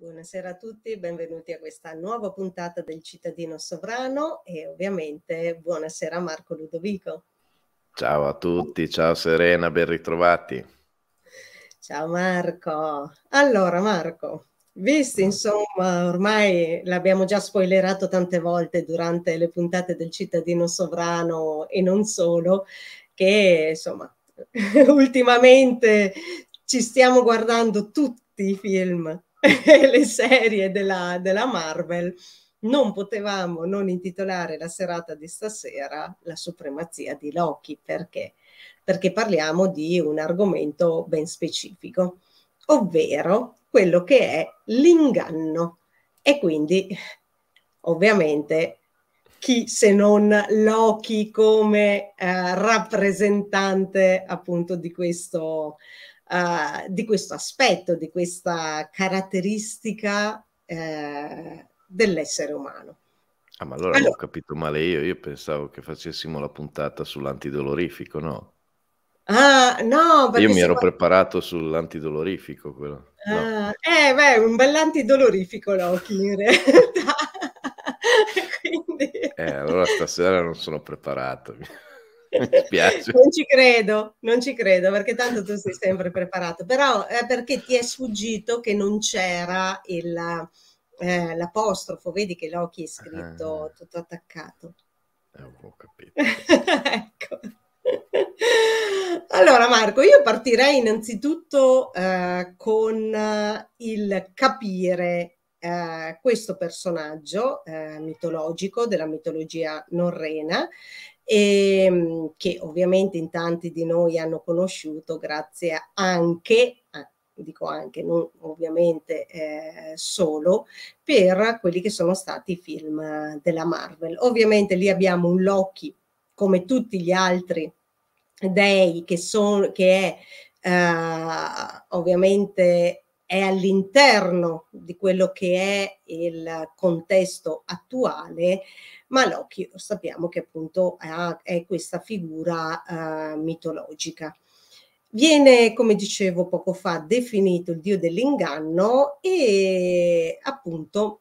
Buonasera a tutti, benvenuti a questa nuova puntata del Cittadino Sovrano e ovviamente buonasera a Marco Ludovico. Ciao a tutti, ciao Serena, ben ritrovati. Ciao Marco. Allora Marco, visto insomma ormai l'abbiamo già spoilerato tante volte durante le puntate del Cittadino Sovrano e non solo, che insomma ultimamente ci stiamo guardando tutti i film le serie della, della Marvel, non potevamo non intitolare la serata di stasera La supremazia di Loki. Perché? Perché parliamo di un argomento ben specifico, ovvero quello che è l'inganno. E quindi, ovviamente, chi se non Loki come eh, rappresentante appunto di questo uh, di questo aspetto, di questa caratteristica uh, dell'essere umano. Ah, ma allora, allora ho capito male io, io pensavo che facessimo la puntata sull'antidolorifico, no? Ah, no, Io mi ero si... preparato sull'antidolorifico. Quello. Ah, no. Eh, beh, un bell'antidolorifico Loki in realtà. Quindi... Eh, allora stasera non sono preparato. Mi spiace. non ci credo, non ci credo, perché tanto tu sei sempre preparato, però è perché ti è sfuggito che non c'era il, eh, l'apostrofo, vedi che Loki è scritto ah. tutto attaccato. Eh, ho capito. ecco. Allora Marco, io partirei innanzitutto eh, con eh, il capire eh, questo personaggio eh, mitologico della mitologia norrena e, ehm, che ovviamente in tanti di noi hanno conosciuto grazie anche a dico anche, non ovviamente eh, solo, per quelli che sono stati i film della Marvel. Ovviamente lì abbiamo un Loki, come tutti gli altri dei, che, son, che è eh, ovviamente è all'interno di quello che è il contesto attuale, ma Loki lo sappiamo che appunto è questa figura eh, mitologica. Viene, come dicevo poco fa, definito il dio dell'inganno e appunto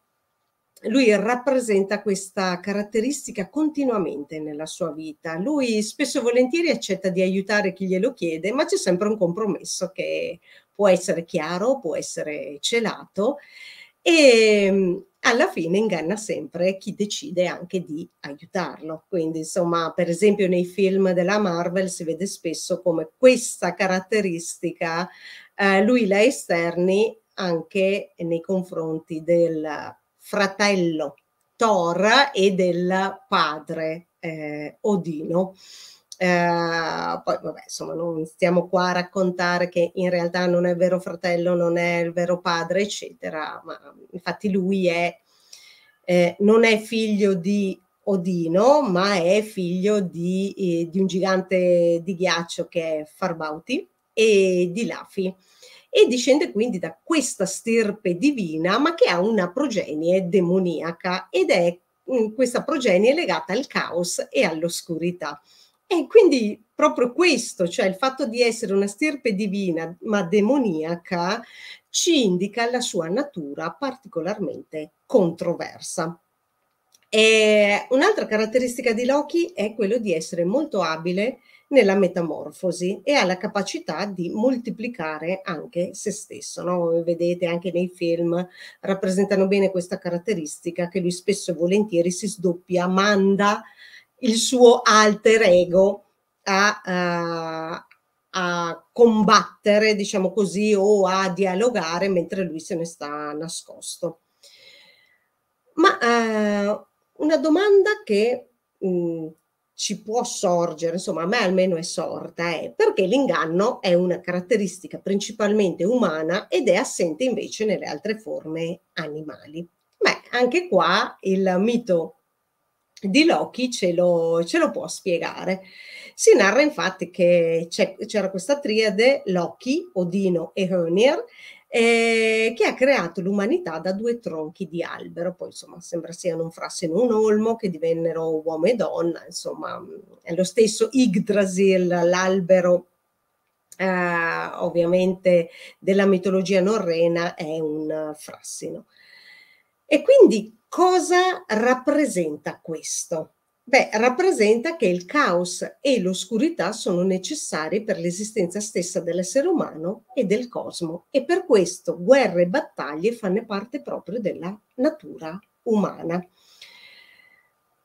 lui rappresenta questa caratteristica continuamente nella sua vita. Lui spesso e volentieri accetta di aiutare chi glielo chiede, ma c'è sempre un compromesso che può essere chiaro, può essere celato e mm, alla fine inganna sempre chi decide anche di aiutarlo. Quindi, insomma, per esempio nei film della Marvel si vede spesso come questa caratteristica eh, lui la esterni anche nei confronti del fratello Thor e del padre eh, Odino. Ehm, poi vabbè, insomma, non stiamo qua a raccontare che in realtà non è il vero fratello, non è il vero padre, eccetera, ma mhmm, infatti lui è, eh, non è figlio di Odino, ma è figlio di, eh, di un gigante di ghiaccio che è Farbauti e di Lafi e discende quindi da questa stirpe divina, ma che ha una progenie demoniaca ed è mh, mhmm, questa progenie legata al caos e all'oscurità. E quindi proprio questo, cioè il fatto di essere una stirpe divina ma demoniaca, ci indica la sua natura particolarmente controversa. E un'altra caratteristica di Loki è quello di essere molto abile nella metamorfosi e ha la capacità di moltiplicare anche se stesso. No? Vedete anche nei film rappresentano bene questa caratteristica che lui spesso e volentieri si sdoppia, manda il suo alter ego a, uh, a combattere, diciamo così, o a dialogare mentre lui se ne sta nascosto. Ma uh, una domanda che mh, mm, ci può sorgere, insomma a me almeno è sorta, è perché l'inganno è una caratteristica principalmente umana ed è assente invece nelle altre forme animali. Beh, anche qua il mito di Loki ce lo, ce lo può spiegare. Si narra infatti che c'era questa triade Loki, Odino e Hönir eh, che ha creato l'umanità da due tronchi di albero, poi insomma sembra siano un frasso in un olmo che divennero uomo e donna, insomma è lo stesso Yggdrasil, l'albero eh, ovviamente della mitologia norrena è un frassino. E quindi Cosa rappresenta questo? Beh, rappresenta che il caos e l'oscurità sono necessari per l'esistenza stessa dell'essere umano e del cosmo e per questo guerre e battaglie fanno parte proprio della natura umana.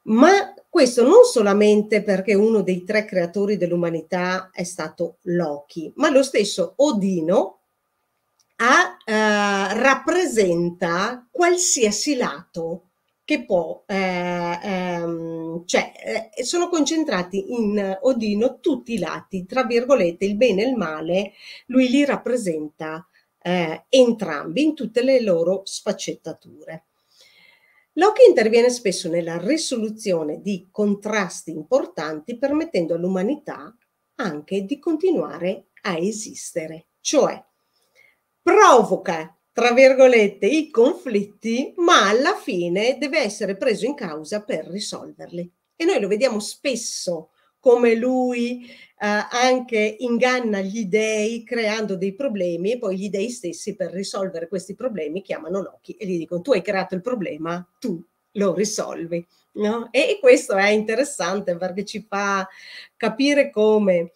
Ma questo non solamente perché uno dei tre creatori dell'umanità è stato Loki, ma lo stesso Odino, a, eh, rappresenta qualsiasi lato che può, eh, ehm, cioè eh, sono concentrati in eh, Odino tutti i lati, tra virgolette, il bene e il male, lui li rappresenta eh, entrambi in tutte le loro sfaccettature. Locke interviene spesso nella risoluzione di contrasti importanti permettendo all'umanità anche di continuare a esistere, cioè provoca, tra virgolette, i conflitti, ma alla fine deve essere preso in causa per risolverli. E noi lo vediamo spesso come lui eh, anche inganna gli dei creando dei problemi e poi gli dei stessi per risolvere questi problemi chiamano Loki e gli dicono tu hai creato il problema, tu lo risolvi. No? E questo è interessante perché ci fa capire come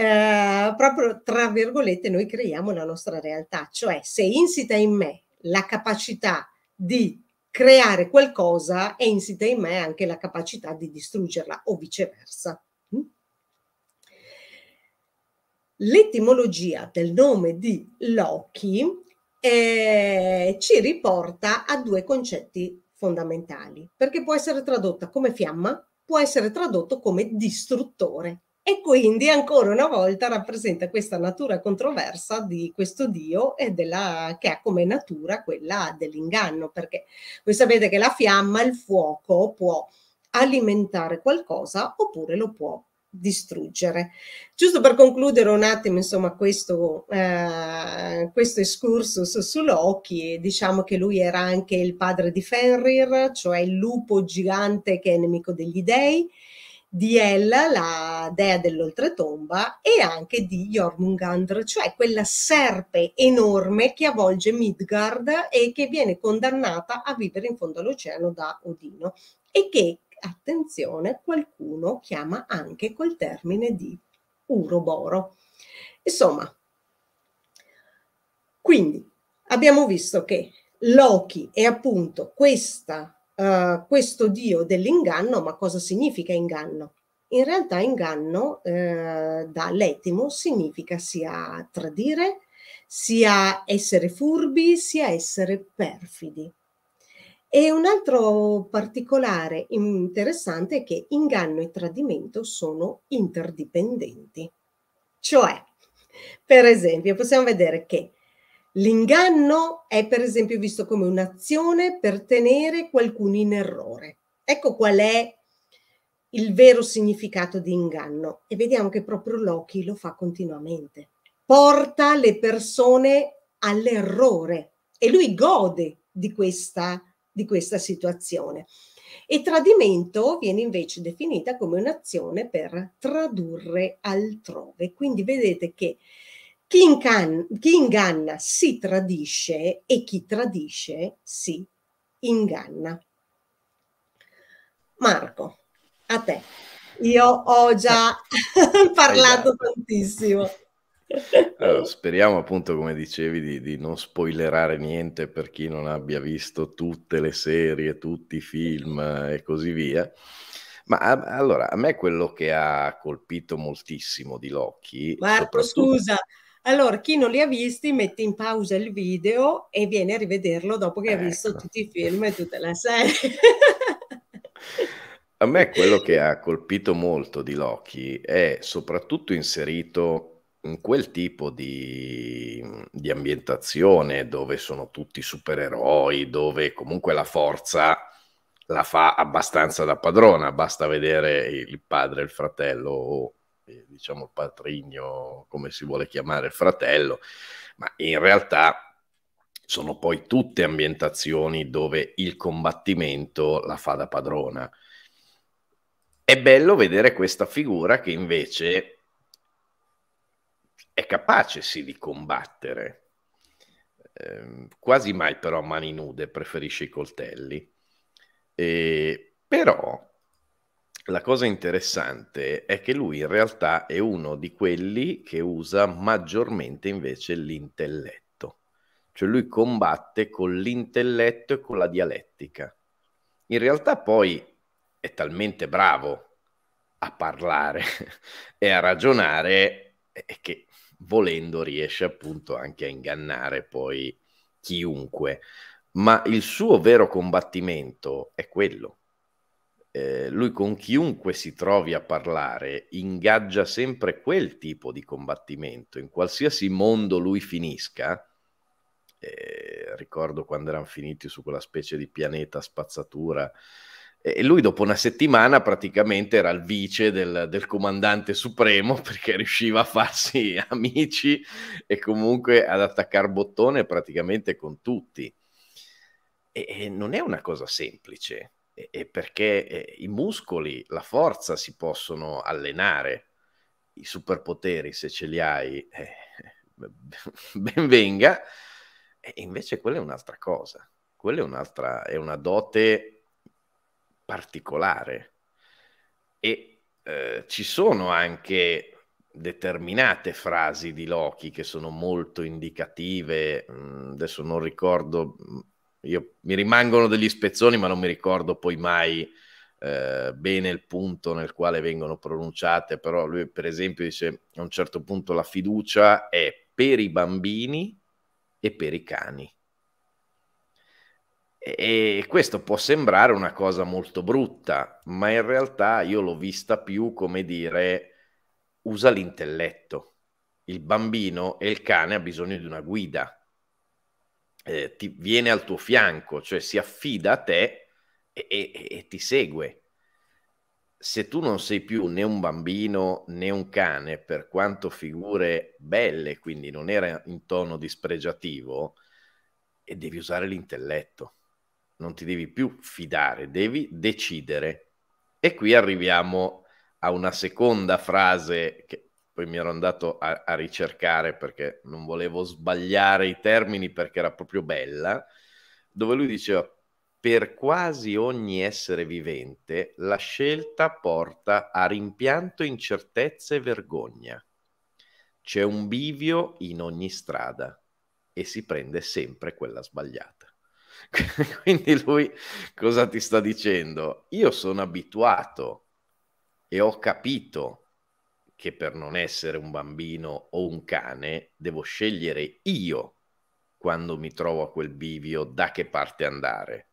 eh, proprio tra virgolette noi creiamo la nostra realtà, cioè se insita in me la capacità di creare qualcosa è insita in me anche la capacità di distruggerla o viceversa. Mm? L'etimologia del nome di Loki eh, ci riporta a due concetti fondamentali, perché può essere tradotta come fiamma, può essere tradotto come distruttore e quindi ancora una volta rappresenta questa natura controversa di questo Dio e della, che ha come natura quella dell'inganno, perché voi sapete che la fiamma, il fuoco può alimentare qualcosa oppure lo può distruggere. Giusto per concludere un attimo, insomma, questo, eh, questo excursus su Loki, diciamo che lui era anche il padre di Fenrir, cioè il lupo gigante che è nemico degli dei, di Ella, la dea dell'oltretomba, e anche di Jormungandr, cioè quella serpe enorme che avvolge Midgard e che viene condannata a vivere in fondo all'oceano da Odino e che, attenzione, qualcuno chiama anche col termine di Uroboro. Insomma, quindi abbiamo visto che Loki è appunto questa eh, questo Dio dell'inganno, ma cosa significa inganno? In realtà inganno eh, dall'etimo significa sia tradire, sia essere furbi, sia essere perfidi. E un altro particolare interessante è che inganno e tradimento sono interdipendenti. Cioè, per esempio, possiamo vedere che L'inganno è per esempio visto come un'azione per tenere qualcuno in errore. Ecco qual è il vero significato di inganno e vediamo che proprio Loki lo fa continuamente. Porta le persone all'errore e lui gode di questa, di questa situazione. E tradimento viene invece definita come un'azione per tradurre altrove. Quindi vedete che chi, incanna, chi inganna si tradisce e chi tradisce si inganna. Marco, a te. Io ho già parlato tantissimo. Allora, speriamo appunto, come dicevi, di, di, non spoilerare niente per chi non abbia visto tutte le serie, tutti i film e così via. Ma allora, a me quello che ha colpito moltissimo di Loki... Marco, soprattutto... scusa, allora, chi non li ha visti mette in pausa il video e viene a rivederlo dopo che ecco. ha visto ecco. tutti i film e tutta la serie. a me quello che ha colpito molto di Loki è soprattutto inserito in quel tipo di, di, ambientazione dove sono tutti supereroi, dove comunque la forza la fa abbastanza da padrona, basta vedere il padre, il fratello o eh, diciamo patrigno, come si vuole chiamare, fratello, ma in realtà sono poi tutte ambientazioni dove il combattimento la fa da padrona. È bello vedere questa figura che invece è capace sì di combattere, eh, quasi mai però a mani nude, preferisce i coltelli, eh, però la cosa interessante è che lui in realtà è uno di quelli che usa maggiormente invece l'intelletto, cioè lui combatte con l'intelletto e con la dialettica. In realtà poi è talmente bravo a parlare e a ragionare eh, eh, che volendo riesce appunto anche a ingannare poi chiunque, ma il suo vero combattimento è quello, eh, lui con chiunque si trovi a parlare ingaggia sempre quel tipo di combattimento, in qualsiasi mondo lui finisca. Eh, ricordo quando erano finiti su quella specie di pianeta spazzatura eh, e lui dopo una settimana praticamente era il vice del, del, comandante supremo perché riusciva a farsi amici e comunque ad attaccare bottone praticamente con tutti. E, e non è una cosa semplice, e, e perché eh, i muscoli, la forza si possono allenare, i superpoteri se ce li hai, eh, ben venga, e invece quella è un'altra cosa, quella è un'altra, è una dote particolare e eh, ci sono anche determinate frasi di Loki che sono molto indicative, mh, mm, adesso non ricordo mm, io, mi rimangono degli spezzoni, ma non mi ricordo poi mai eh, bene il punto nel quale vengono pronunciate, però lui per esempio dice a un certo punto la fiducia è per i bambini e per i cani. E questo può sembrare una cosa molto brutta, ma in realtà io l'ho vista più come dire usa l'intelletto. Il bambino e il cane ha bisogno di una guida, eh, ti viene al tuo fianco, cioè si affida a te e, e, e ti segue. Se tu non sei più né un bambino né un cane, per quanto figure belle, quindi non era in tono dispregiativo, e devi usare l'intelletto. Non ti devi più fidare, devi decidere. E qui arriviamo a una seconda frase che poi mi ero andato a, a, ricercare perché non volevo sbagliare i termini perché era proprio bella, dove lui diceva per quasi ogni essere vivente la scelta porta a rimpianto, incertezza e vergogna. C'è un bivio in ogni strada e si prende sempre quella sbagliata. Quindi lui cosa ti sta dicendo? Io sono abituato e ho capito che per non essere un bambino o un cane devo scegliere io quando mi trovo a quel bivio da che parte andare.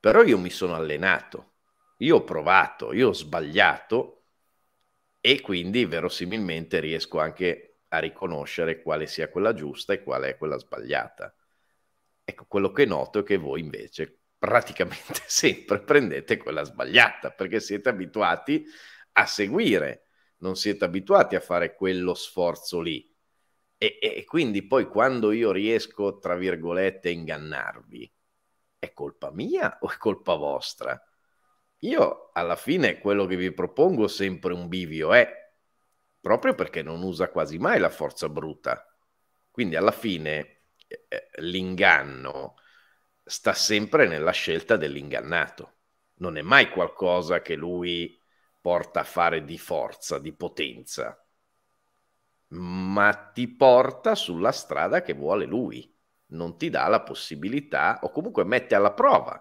Però io mi sono allenato, io ho provato, io ho sbagliato e quindi verosimilmente riesco anche a riconoscere quale sia quella giusta e quale è quella sbagliata. Ecco, quello che noto è che voi invece praticamente sempre prendete quella sbagliata perché siete abituati a seguire non siete abituati a fare quello sforzo lì. E, e, quindi poi quando io riesco, tra virgolette, a ingannarvi, è colpa mia o è colpa vostra? Io alla fine quello che vi propongo sempre un bivio è proprio perché non usa quasi mai la forza bruta. Quindi alla fine eh, l'inganno sta sempre nella scelta dell'ingannato. Non è mai qualcosa che lui porta a fare di forza, di potenza, ma ti porta sulla strada che vuole lui, non ti dà la possibilità o comunque mette alla prova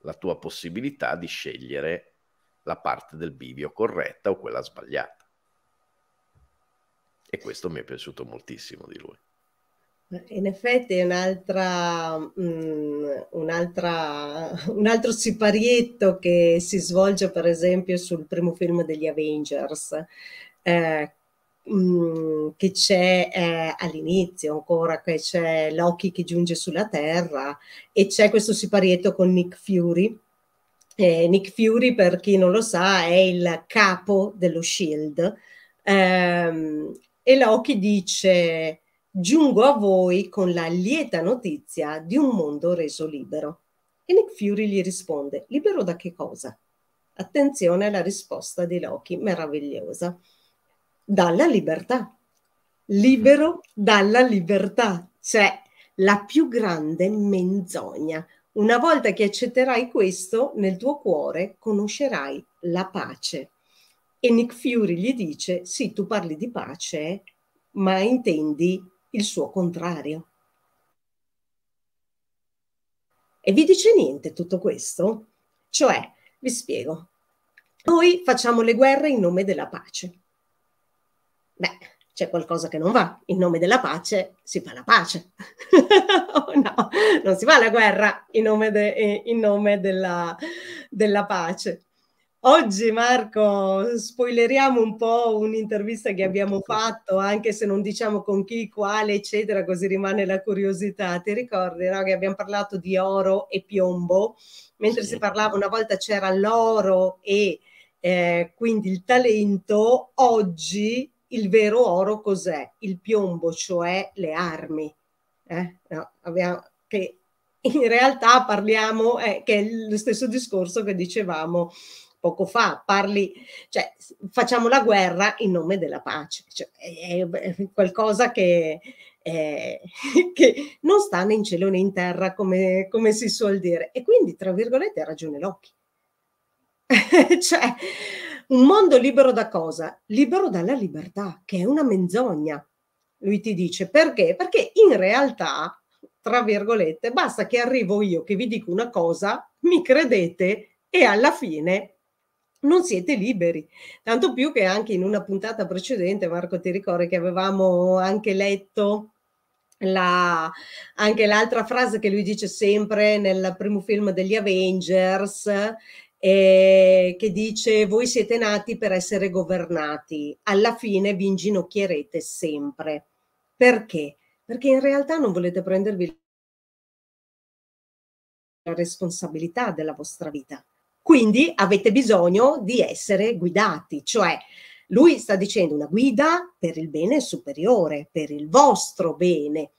la tua possibilità di scegliere la parte del bivio corretta o quella sbagliata. E questo mi è piaciuto moltissimo di lui. In effetti è un'altra, mm, un'altra, un altro siparietto che si svolge per esempio sul primo film degli Avengers, eh, mm, che c'è eh, all'inizio ancora, che c'è Loki che giunge sulla Terra e c'è questo siparietto con Nick Fury. Eh, Nick Fury, per chi non lo sa, è il capo dello Shield ehm, e Loki dice giungo a voi con la lieta notizia di un mondo reso libero. E Nick Fury gli risponde, libero da che cosa? Attenzione alla risposta di Loki, meravigliosa. Dalla libertà. Libero dalla libertà. Cioè, la più grande menzogna. Una volta che accetterai questo, nel tuo cuore conoscerai la pace. E Nick Fury gli dice, sì, tu parli di pace, ma intendi il suo contrario. E vi dice niente tutto questo? Cioè, vi spiego, noi facciamo le guerre in nome della pace. Beh, c'è qualcosa che non va. In nome della pace si fa la pace. no, non si fa la guerra in nome, de, eh, in nome della, della pace. Oggi Marco spoileriamo un po' un'intervista che abbiamo fatto, anche se non diciamo con chi, quale, eccetera, così rimane la curiosità. Ti ricordi no? che abbiamo parlato di oro e piombo, mentre sì. si parlava una volta c'era l'oro e eh, quindi il talento, oggi il vero oro cos'è? Il piombo, cioè le armi. Eh? No, abbiamo, che in realtà parliamo, eh, che è lo stesso discorso che dicevamo poco fa, parli, cioè, facciamo la guerra in nome della pace, cioè, è, è qualcosa che, è, che, non sta né in cielo né in terra, come, come si suol dire. E quindi, tra virgolette, ha ragione Locke. cioè, un mondo libero da cosa? Libero dalla libertà, che è una menzogna. Lui ti dice perché? Perché in realtà, tra virgolette, basta che arrivo io che vi dico una cosa, mi credete e alla fine non siete liberi. Tanto più che anche in una puntata precedente, Marco, ti ricordi che avevamo anche letto la, anche l'altra frase che lui dice sempre nel primo film degli Avengers, eh, che dice voi siete nati per essere governati, alla fine vi inginocchierete sempre. Perché? Perché in realtà non volete prendervi la responsabilità della vostra vita quindi avete bisogno di essere guidati, cioè lui sta dicendo una guida per il bene superiore, per il vostro bene,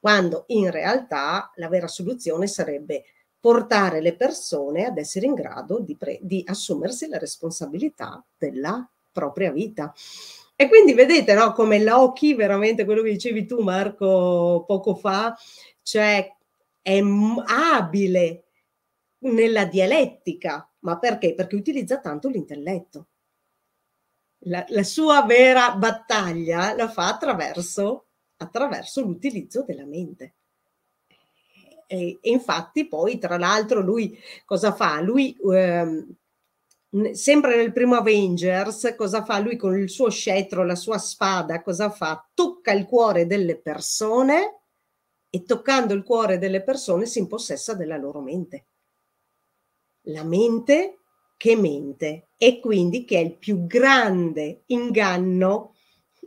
quando in realtà la vera soluzione sarebbe portare le persone ad essere in grado di, pre- di assumersi la responsabilità della propria vita. E quindi vedete no, come Loki, veramente quello che dicevi tu Marco poco fa, cioè è abile nella dialettica, ma perché? Perché utilizza tanto l'intelletto. La, la, sua vera battaglia la fa attraverso, attraverso l'utilizzo della mente. E, e, infatti poi, tra l'altro, lui cosa fa? Lui, ehm, sempre nel primo Avengers, cosa fa? Lui con il suo scettro, la sua spada, cosa fa? Tocca il cuore delle persone e toccando il cuore delle persone si impossessa della loro mente la mente che mente e quindi che è il più grande inganno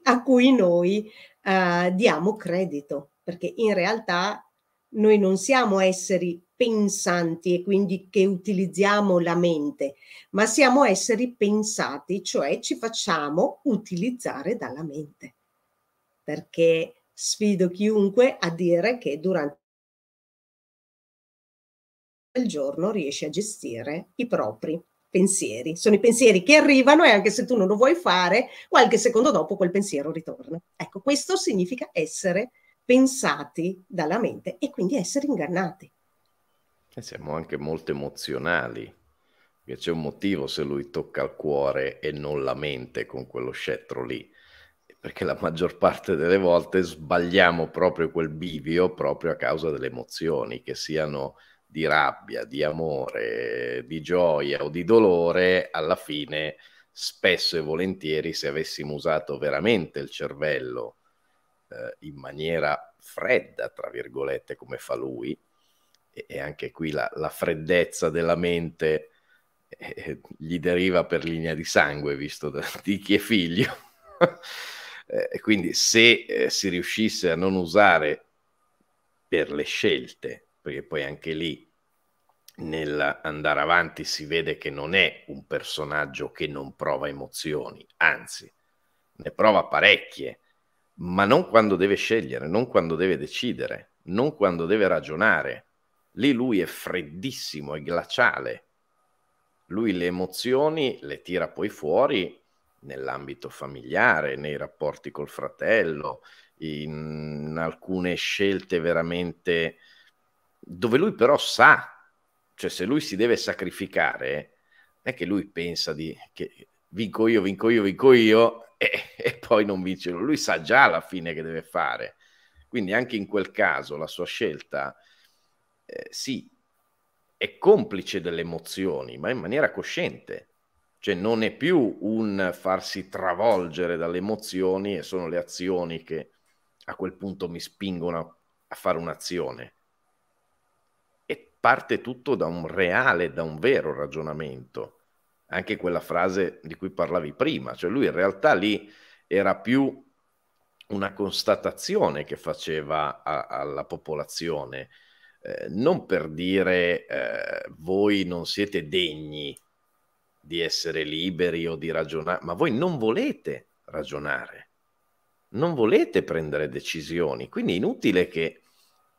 a cui noi eh, diamo credito, perché in realtà noi non siamo esseri pensanti e quindi che utilizziamo la mente, ma siamo esseri pensati, cioè ci facciamo utilizzare dalla mente. Perché sfido chiunque a dire che durante del giorno riesci a gestire i propri pensieri. Sono i pensieri che arrivano e anche se tu non lo vuoi fare, qualche secondo dopo quel pensiero ritorna. Ecco, questo significa essere pensati dalla mente e quindi essere ingannati. E siamo anche molto emozionali, perché c'è un motivo se lui tocca il cuore e non la mente con quello scettro lì perché la maggior parte delle volte sbagliamo proprio quel bivio proprio a causa delle emozioni, che siano di rabbia, di amore, di gioia o di dolore, alla fine spesso e volentieri se avessimo usato veramente il cervello eh, in maniera fredda, tra virgolette, come fa lui, e, e anche qui la, la, freddezza della mente eh, eh gli deriva per linea di sangue, visto da, di chi è figlio. eh, quindi se eh, si riuscisse a non usare per le scelte perché poi anche lì nell'andare avanti si vede che non è un personaggio che non prova emozioni, anzi ne prova parecchie, ma non quando deve scegliere, non quando deve decidere, non quando deve ragionare. Lì lui è freddissimo, è glaciale. Lui le emozioni le tira poi fuori nell'ambito familiare, nei rapporti col fratello, in alcune scelte veramente dove lui però sa, cioè se lui si deve sacrificare, non è che lui pensa di, che vinco io, vinco io, vinco io e, e poi non vince lui, lui sa già la fine che deve fare. Quindi anche in quel caso la sua scelta, eh, sì, è complice delle emozioni, ma in maniera cosciente. Cioè non è più un farsi travolgere dalle emozioni e sono le azioni che a quel punto mi spingono a fare un'azione parte tutto da un reale, da un vero ragionamento. Anche quella frase di cui parlavi prima, cioè lui in realtà lì era più una constatazione che faceva a, alla popolazione, eh, non per dire eh, voi non siete degni di essere liberi o di ragionare, ma voi non volete ragionare, non volete prendere decisioni, quindi è inutile che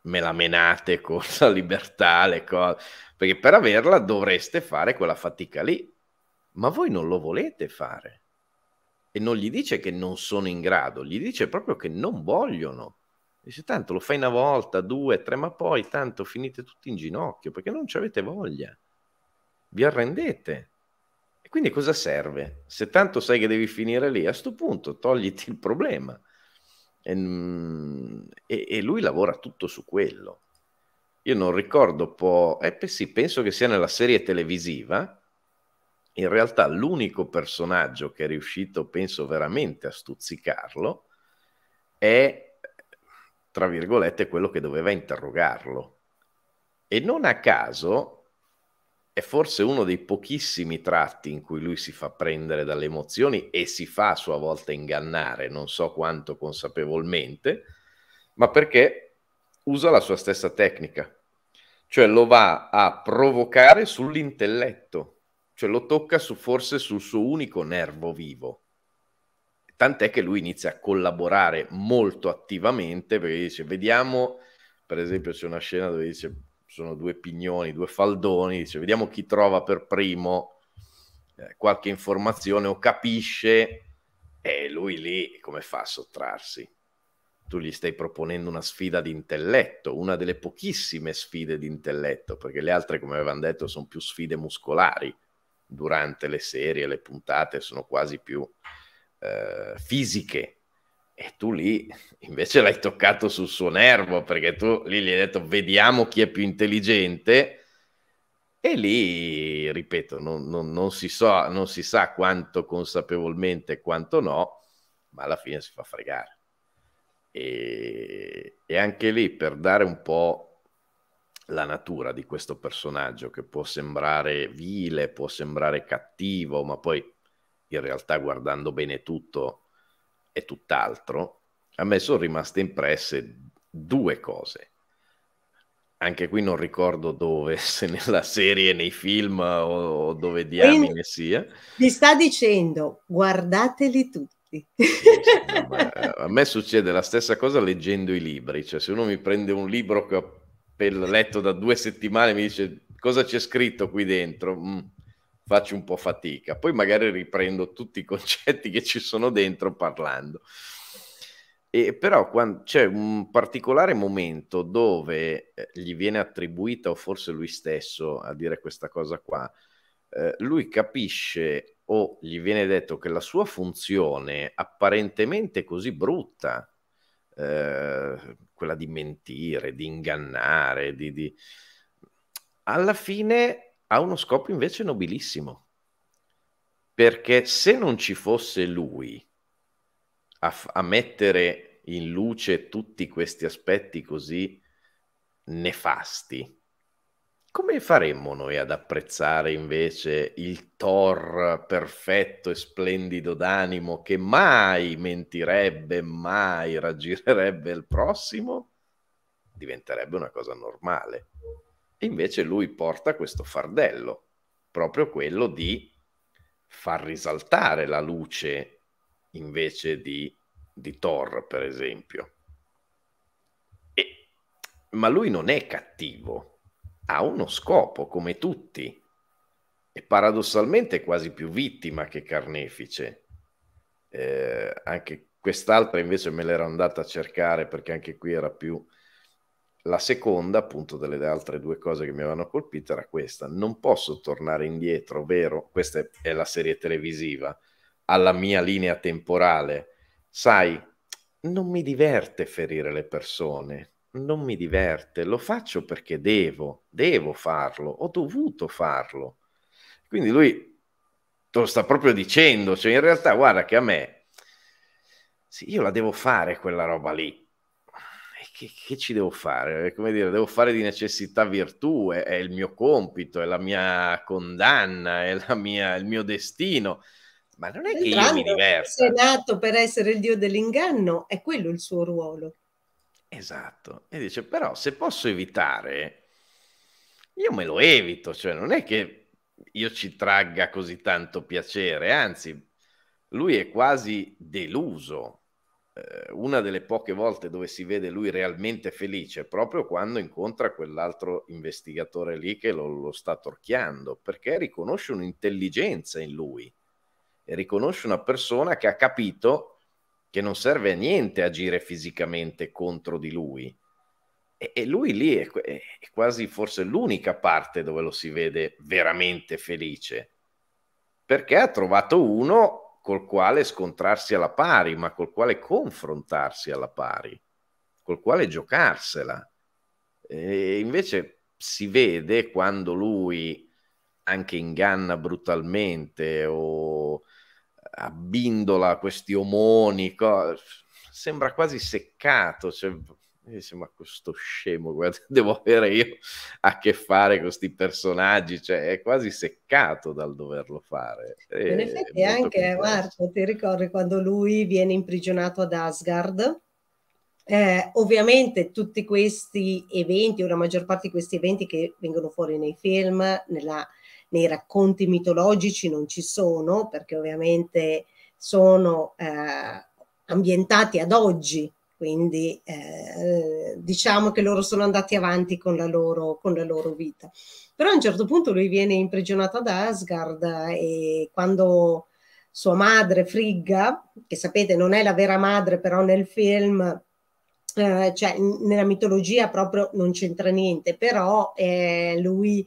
me la menate con la libertà, le cose, perché per averla dovreste fare quella fatica lì, ma voi non lo volete fare. E non gli dice che non sono in grado, gli dice proprio che non vogliono. Dice tanto lo fai una volta, due, tre, ma poi tanto finite tutti in ginocchio perché non ci avete voglia. Vi arrendete. E quindi cosa serve? Se tanto sai che devi finire lì, a sto punto togliti il problema Ehm, e, e, lui lavora tutto su quello. Io non ricordo po', eh, sì, penso che sia nella serie televisiva. In realtà l'unico personaggio che è riuscito, penso veramente, a stuzzicarlo è, tra virgolette, quello che doveva interrogarlo. E non a caso è forse uno dei pochissimi tratti in cui lui si fa prendere dalle emozioni e si fa a sua volta ingannare, non so quanto consapevolmente, ma perché usa la sua stessa tecnica, cioè lo va a provocare sull'intelletto, cioè lo tocca su, forse sul suo unico nervo vivo. Tant'è che lui inizia a collaborare molto attivamente perché dice, vediamo, per esempio c'è una scena dove dice sono due pignoni, due faldoni, dice vediamo chi trova per primo eh, qualche informazione o capisce e lui lì come fa a sottrarsi? Tu gli stai proponendo una sfida di intelletto, una delle pochissime sfide di intelletto, perché le altre, come avevamo detto, sono più sfide muscolari durante le serie, le puntate sono quasi più eh, fisiche, e tu lì invece l'hai toccato sul suo nervo perché tu lì gli hai detto vediamo chi è più intelligente e lì, ripeto, non, non, non, si, so, non si sa quanto consapevolmente e quanto no, ma alla fine si fa fregare. E, e anche lì per dare un po' la natura di questo personaggio che può sembrare vile, può sembrare cattivo, ma poi in realtà guardando bene tutto è tutt'altro, a me sono rimaste impresse due cose. Anche qui non ricordo dove, se nella serie, nei film o, dove diamine sia. Mi sta dicendo, guardateli tutti. a me succede la stessa cosa leggendo i libri, cioè se uno mi prende un libro che ho letto da due settimane e mi dice cosa c'è scritto qui dentro, mm faccio un po' fatica, poi magari riprendo tutti i concetti che ci sono dentro parlando. E però c'è un particolare momento dove eh, gli viene attribuita, o forse lui stesso a dire questa cosa qua, eh, lui capisce o gli viene detto che la sua funzione apparentemente così brutta, eh, quella di mentire, di ingannare, di, di... alla fine ha uno scopo invece nobilissimo, perché se non ci fosse lui a, f- a mettere in luce tutti questi aspetti così nefasti, come faremmo noi ad apprezzare invece il Thor perfetto e splendido d'animo che mai mentirebbe, mai raggirerebbe il prossimo? Diventerebbe una cosa normale. E invece lui porta questo fardello, proprio quello di far risaltare la luce invece di, di Thor, per esempio. E, ma lui non è cattivo, ha uno scopo come tutti e paradossalmente è quasi più vittima che carnefice. Eh, anche quest'altra invece me l'era andata a cercare perché anche qui era più la seconda, appunto, delle altre due cose che mi avevano colpito era questa. Non posso tornare indietro, vero? Questa è la serie televisiva, alla mia linea temporale. Sai, non mi diverte ferire le persone, non mi diverte, lo faccio perché devo, devo farlo, ho dovuto farlo. Quindi lui te lo sta proprio dicendo, cioè in realtà guarda che a me, sì, io la devo fare quella roba lì, che, che, ci devo fare? Eh, come dire, devo fare di necessità virtù, è, è il mio compito, è la mia condanna, è mia, il mio destino. Ma non è che io mi diverto. Sei nato per essere il dio dell'inganno, è quello il suo ruolo. Esatto. E dice, però se posso evitare, io me lo evito, cioè non è che io ci tragga così tanto piacere, anzi, lui è quasi deluso eh, una delle poche volte dove si vede lui realmente felice è proprio quando incontra quell'altro investigatore lì che lo, lo sta torchiando, perché riconosce un'intelligenza in lui e riconosce una persona che ha capito che non serve a niente agire fisicamente contro di lui. E, e lui lì è, è quasi forse l'unica parte dove lo si vede veramente felice, perché ha trovato uno col quale scontrarsi alla pari, ma col quale confrontarsi alla pari, col quale giocarsela. E invece si vede quando lui anche inganna brutalmente o abbindola questi omoni, sembra quasi seccato, cioè e dice, ma questo scemo, guarda, devo avere io a che fare con questi personaggi, cioè è quasi seccato dal doverlo fare. È in effetti anche, Marco, ti ricordi quando lui viene imprigionato ad Asgard? Eh, ovviamente tutti questi eventi, o la maggior parte di questi eventi che vengono fuori nei film, nella, nei racconti mitologici non ci sono, perché ovviamente sono eh, ambientati ad oggi, quindi eh, diciamo che loro sono andati avanti con la, loro, con la loro vita. Però a un certo punto lui viene imprigionato ad Asgard e quando sua madre Frigga, che sapete non è la vera madre però nel film eh, cioè nella mitologia proprio non c'entra niente, però eh, lui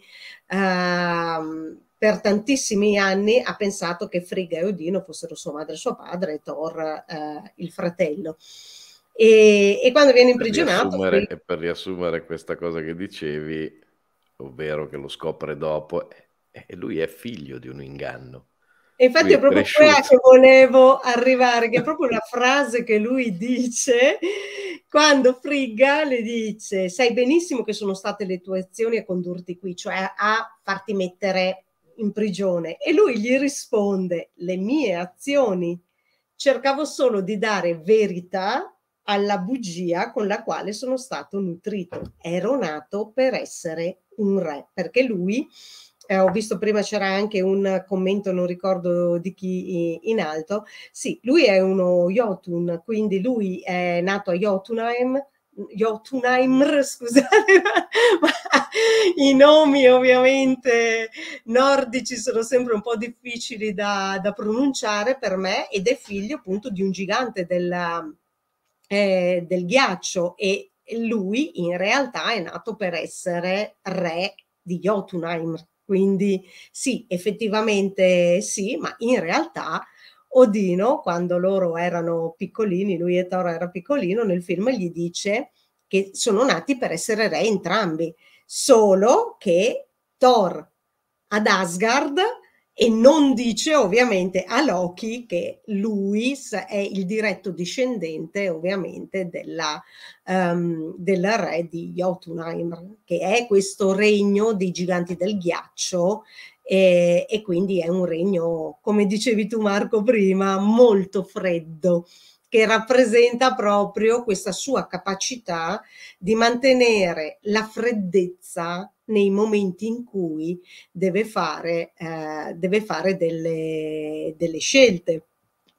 eh, per tantissimi anni ha pensato che Frigga e Odino fossero sua madre e suo padre e Thor eh, il fratello. E, e quando viene imprigionato... Per riassumere, quindi... per riassumere questa cosa che dicevi, ovvero che lo scopre dopo, e eh, eh, lui è figlio di un inganno. E infatti è proprio quella che volevo arrivare, che è proprio la frase che lui dice quando Frigga le dice sai benissimo che sono state le tue azioni a condurti qui, cioè a farti mettere in prigione. E lui gli risponde le mie azioni. Cercavo solo di dare verità alla bugia con la quale sono stato nutrito. Ero nato per essere un re, perché lui, eh, ho visto prima c'era anche un commento, non ricordo di chi in alto, sì, lui è uno Jotun, quindi lui è nato a Jotunheim, Jotunheimr, scusate, ma i nomi ovviamente nordici sono sempre un po' difficili da, da pronunciare per me ed è figlio appunto di un gigante della, eh, del ghiaccio e lui in realtà è nato per essere re di Jotunheim. Quindi sì, effettivamente sì, ma in realtà Odino, quando loro erano piccolini, lui e Thor era piccolino, nel film gli dice che sono nati per essere re entrambi, solo che Thor ad Asgard e non dice ovviamente a Loki che Luis è il diretto discendente ovviamente della, um, del re di Jotunheim, che è questo regno dei giganti del ghiaccio e, e quindi è un regno, come dicevi tu Marco prima, molto freddo che rappresenta proprio questa sua capacità di mantenere la freddezza nei momenti in cui deve fare, eh, deve fare delle, delle scelte.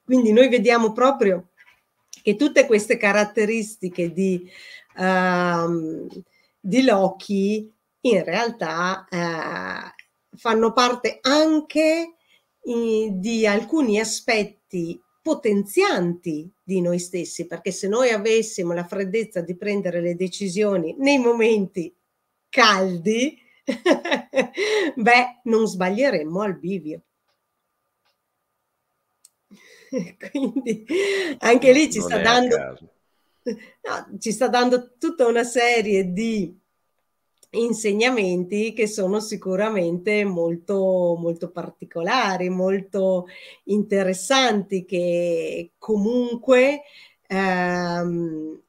Quindi noi vediamo proprio che tutte queste caratteristiche di, ehm, di Loki in realtà eh, fanno parte anche eh, di alcuni aspetti potenzianti di noi stessi, perché se noi avessimo la freddezza di prendere le decisioni nei momenti caldi, beh, non sbaglieremmo al bivio. Quindi anche lì ci non sta dando... No, ci sta dando tutta una serie di insegnamenti che sono sicuramente molto, molto particolari, molto interessanti, che comunque ehm,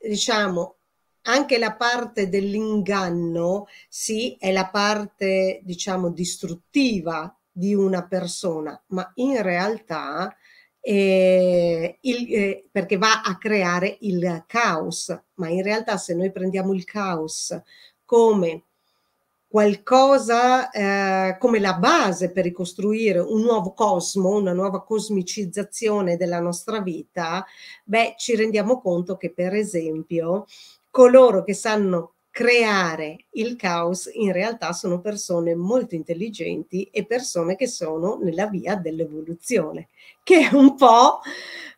diciamo anche la parte dell'inganno, sì, è la parte, diciamo, distruttiva di una persona, ma in realtà eh, il, eh, perché va a creare il caos, ma in realtà se noi prendiamo il caos come qualcosa eh, come la base per ricostruire un nuovo cosmo, una nuova cosmicizzazione della nostra vita, beh, ci rendiamo conto che per esempio coloro che sanno creare il caos in realtà sono persone molto intelligenti e persone che sono nella via dell'evoluzione, che è un po'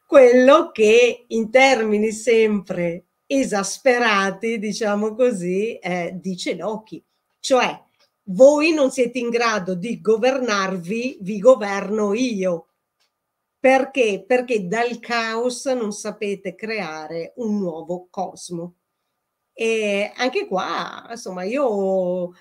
quello che in termini sempre esasperati, diciamo così, eh, dice Loki, cioè voi non siete in grado di governarvi, vi governo io. Perché? Perché dal caos non sapete creare un nuovo cosmo e anche qua, insomma, io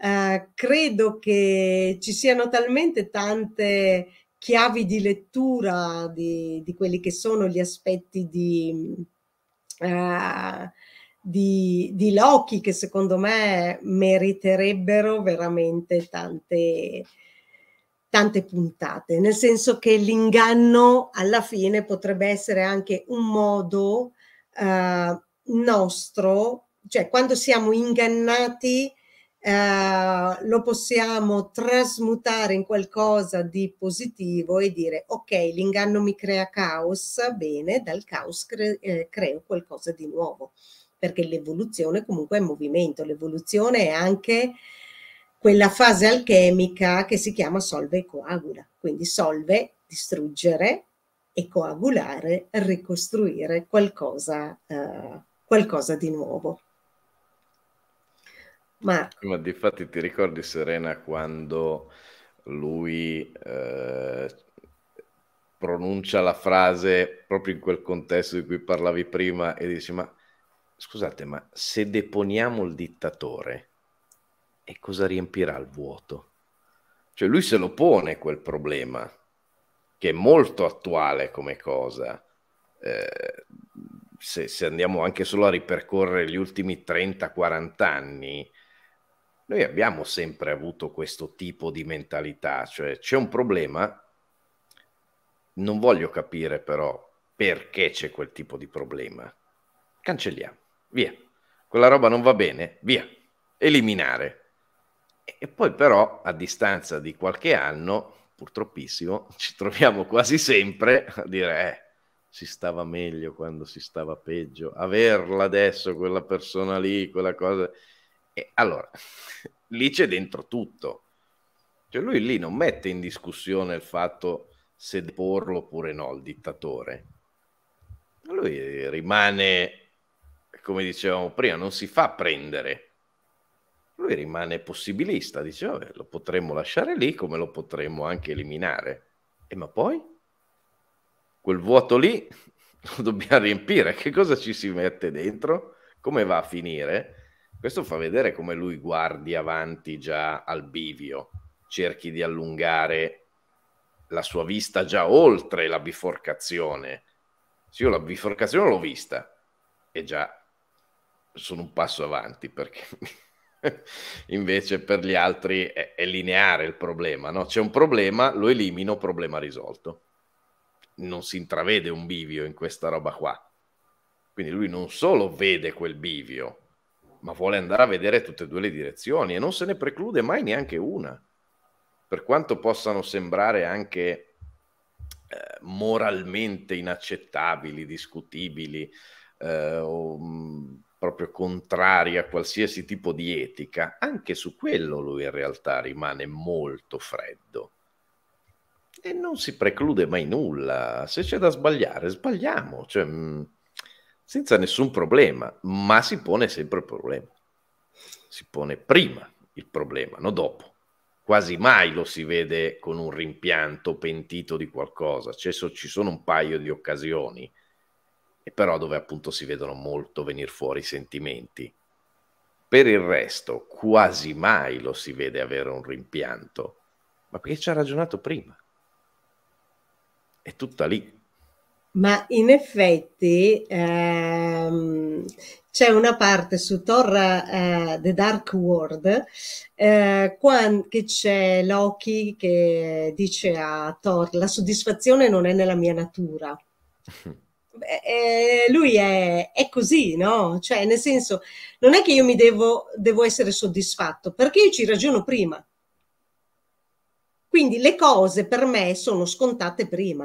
eh, credo che ci siano talmente tante chiavi di lettura di, di quelli che sono gli aspetti di, mm, eh, di, di, Loki che secondo me meriterebbero veramente tante, tante puntate, nel senso che l'inganno alla fine potrebbe essere anche un modo... Eh, nostro, cioè quando siamo ingannati, eh, lo possiamo trasmutare in qualcosa di positivo e dire ok, l'inganno mi crea caos, bene, dal caos cre- eh, creo qualcosa di nuovo, perché l'evoluzione comunque è movimento, l'evoluzione è anche quella fase alchemica che si chiama solve e coagula, quindi solve, distruggere e coagulare, ricostruire qualcosa. Eh, qualcosa di nuovo. Marco. Ma di fatti ti ricordi Serena quando lui eh, pronuncia la frase proprio in quel contesto di cui parlavi prima e dice ma scusate ma se deponiamo il dittatore e cosa riempirà il vuoto? Cioè lui se lo pone quel problema che è molto attuale come cosa. Eh, se, se andiamo anche solo a ripercorrere gli ultimi 30-40 anni, noi abbiamo sempre avuto questo tipo di mentalità, cioè c'è un problema, non voglio capire però perché c'è quel tipo di problema. Cancelliamo, via. Quella roba non va bene, via. Eliminare. E poi però a distanza di qualche anno, purtroppissimo, ci troviamo quasi sempre a dire, eh, si stava meglio, quando si stava peggio, averla adesso, quella persona lì, quella cosa. E allora, lì c'è dentro tutto. Cioè lui lì non mette in discussione il fatto se deporlo oppure no il dittatore. Lui rimane, come dicevamo prima, non si fa prendere. Lui rimane possibilista, dice, vabbè, lo potremmo lasciare lì come lo potremmo anche eliminare. E ma poi? quel vuoto lì lo dobbiamo riempire. Che cosa ci si mette dentro? Come va a finire? Questo fa vedere come lui guardi avanti già al bivio, cerchi di allungare la sua vista già oltre la biforcazione. Sì, io la biforcazione l'ho vista e già sono un passo avanti perché invece per gli altri è, è lineare il problema, no? C'è un problema, lo elimino, problema risolto non si intravede un bivio in questa roba qua. Quindi lui non solo vede quel bivio, ma vuole andare a vedere tutte e due le direzioni e non se ne preclude mai neanche una. Per quanto possano sembrare anche eh, moralmente inaccettabili, discutibili eh, o mh, mm, proprio contrari a qualsiasi tipo di etica, anche su quello lui in realtà rimane molto freddo e non si preclude mai nulla. Se c'è da sbagliare, sbagliamo, cioè, mm, senza nessun problema, ma si pone sempre il problema. Si pone prima il problema, non dopo. Quasi mai lo si vede con un rimpianto pentito di qualcosa. Cioè, so, ci sono un paio di occasioni, e però dove appunto si vedono molto venire fuori i sentimenti. Per il resto, quasi mai lo si vede avere un rimpianto, ma perché ci ha ragionato prima è tutta lì. Ma in effetti ehm, c'è una parte su Thor uh, The Dark World eh, quando, che c'è Loki che dice a Thor la soddisfazione non è nella mia natura. Eh, eh, lui è, è, così, no? Cioè, nel senso, non è che io mi devo, devo essere soddisfatto, perché io ci ragiono prima. Quindi le cose per me sono scontate prima.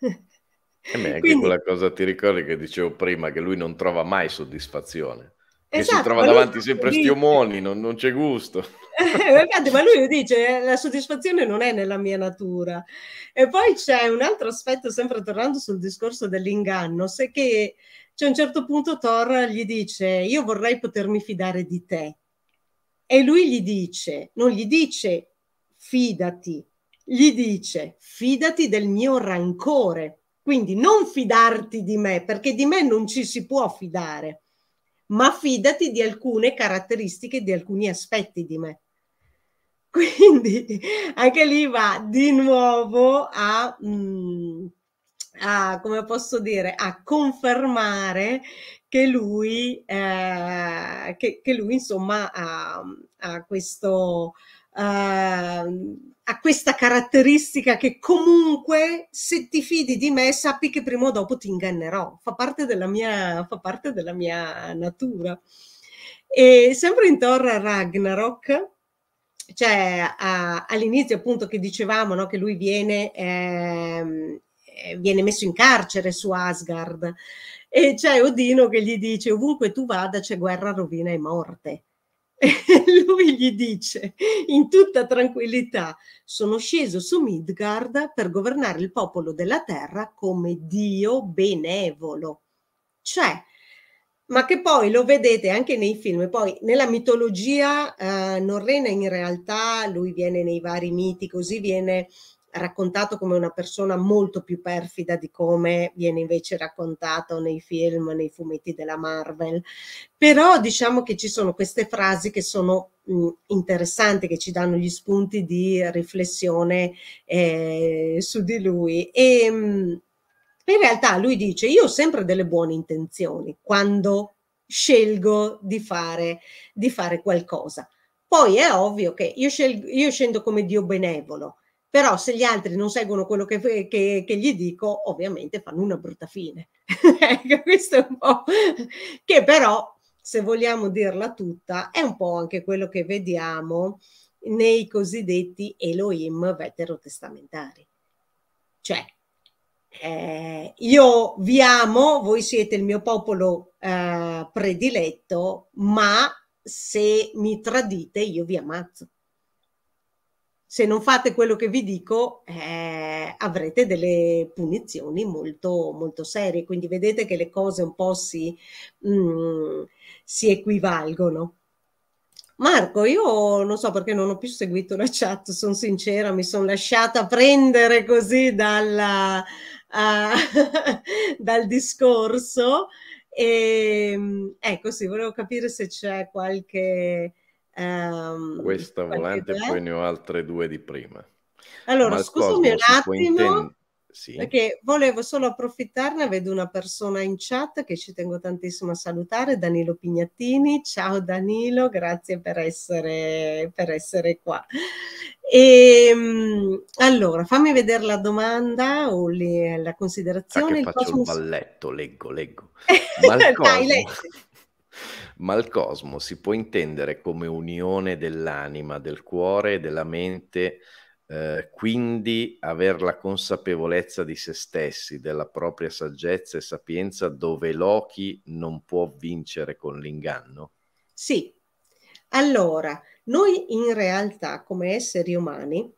E eh, me anche Quindi, quella cosa ti ricordi che dicevo prima, che lui non trova mai soddisfazione. Che esatto, si trova davanti sempre dice, stiomoni, non, non c'è gusto. Eh, ma lui dice eh, la soddisfazione non è nella mia natura. E poi c'è un altro aspetto, sempre tornando sul discorso dell'inganno, se che c'è un certo punto Thor gli dice io vorrei potermi fidare di te. E lui gli dice, non gli dice fidati, gli dice fidati del mio rancore, quindi non fidarti di me, perché di me non ci si può fidare, ma fidati di alcune caratteristiche, di alcuni aspetti di me. Quindi anche lì va di nuovo a, mm, a come posso dire, a confermare che lui, eh, che, che lui insomma ha, ha questo, Uh, ehm, ha questa caratteristica che comunque se ti fidi di me sappi che prima o dopo ti ingannerò, fa parte della mia, parte della mia natura. E sempre intorno a Ragnarok, cioè a, all'inizio appunto che dicevamo no, che lui viene, ehm, eh, viene messo in carcere su Asgard e c'è Odino che gli dice ovunque tu vada c'è guerra, rovina e morte E lui gli dice in tutta tranquillità, sono sceso su Midgard per governare il popolo della terra come Dio benevolo. Cioè, ma che poi lo vedete anche nei film, poi nella mitologia eh, norrena in realtà lui viene nei vari miti, così viene raccontato come una persona molto più perfida di come viene invece raccontato nei film, nei fumetti della Marvel. Però diciamo che ci sono queste frasi che sono mh, mm, interessanti, che ci danno gli spunti di riflessione eh, su di lui. E, mh, mm, in realtà lui dice, io ho sempre delle buone intenzioni quando scelgo di fare, di fare qualcosa. Poi è ovvio che io, scelgo, io scendo come Dio benevolo, però se gli altri non seguono quello che, che, che gli dico, ovviamente fanno una brutta fine. ecco, questo è un po' che però, se vogliamo dirla tutta, è un po' anche quello che vediamo nei cosiddetti Elohim veterotestamentari. Cioè, eh, io vi amo, voi siete il mio popolo eh, prediletto, ma se mi tradite io vi ammazzo se non fate quello che vi dico eh, avrete delle punizioni molto, molto serie, quindi vedete che le cose un po' si, mm, si equivalgono. Marco, io non so perché non ho più seguito la chat, sono sincera, mi sono lasciata prendere così dalla, uh, dal discorso. E, ehm, ecco, sì, volevo capire se c'è qualche Um, Questa volante, due. poi ne ho altre due di prima. Allora, Ma scusami un attimo. Sì. Perché volevo solo approfittarne, vedo una persona in chat che ci tengo tantissimo a salutare, Danilo Pignattini. Ciao Danilo, grazie per essere, per essere qua. E, ehm, allora, fammi vedere la domanda o le, la considerazione. Ah, che faccio cosmos... il balletto, leggo, leggo. Ma il, Dai, leggi, ma il cosmo si può intendere come unione dell'anima, del cuore e della mente, eh, quindi avere la consapevolezza di se stessi, della propria saggezza e sapienza, dove Loki non può vincere con l'inganno? Sì. Allora, noi in realtà come esseri umani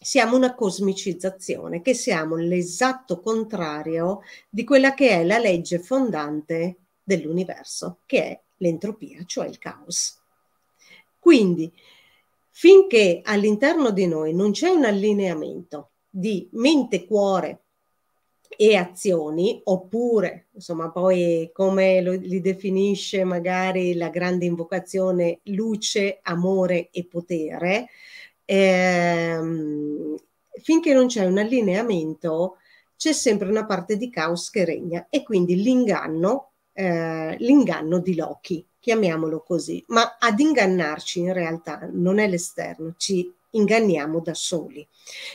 siamo una cosmicizzazione, che siamo l'esatto contrario di quella che è la legge fondante dell'universo, che è l'entropia, cioè il caos. Quindi, finché all'interno di noi non c'è un allineamento di mente, cuore e azioni, oppure, insomma, poi come lo, li definisce magari la grande invocazione luce, amore e potere, ehm, finché non c'è un allineamento c'è sempre una parte di caos che regna e quindi l'inganno eh, l'inganno di Loki, chiamiamolo così, ma ad ingannarci in realtà non è l'esterno, ci inganniamo da soli,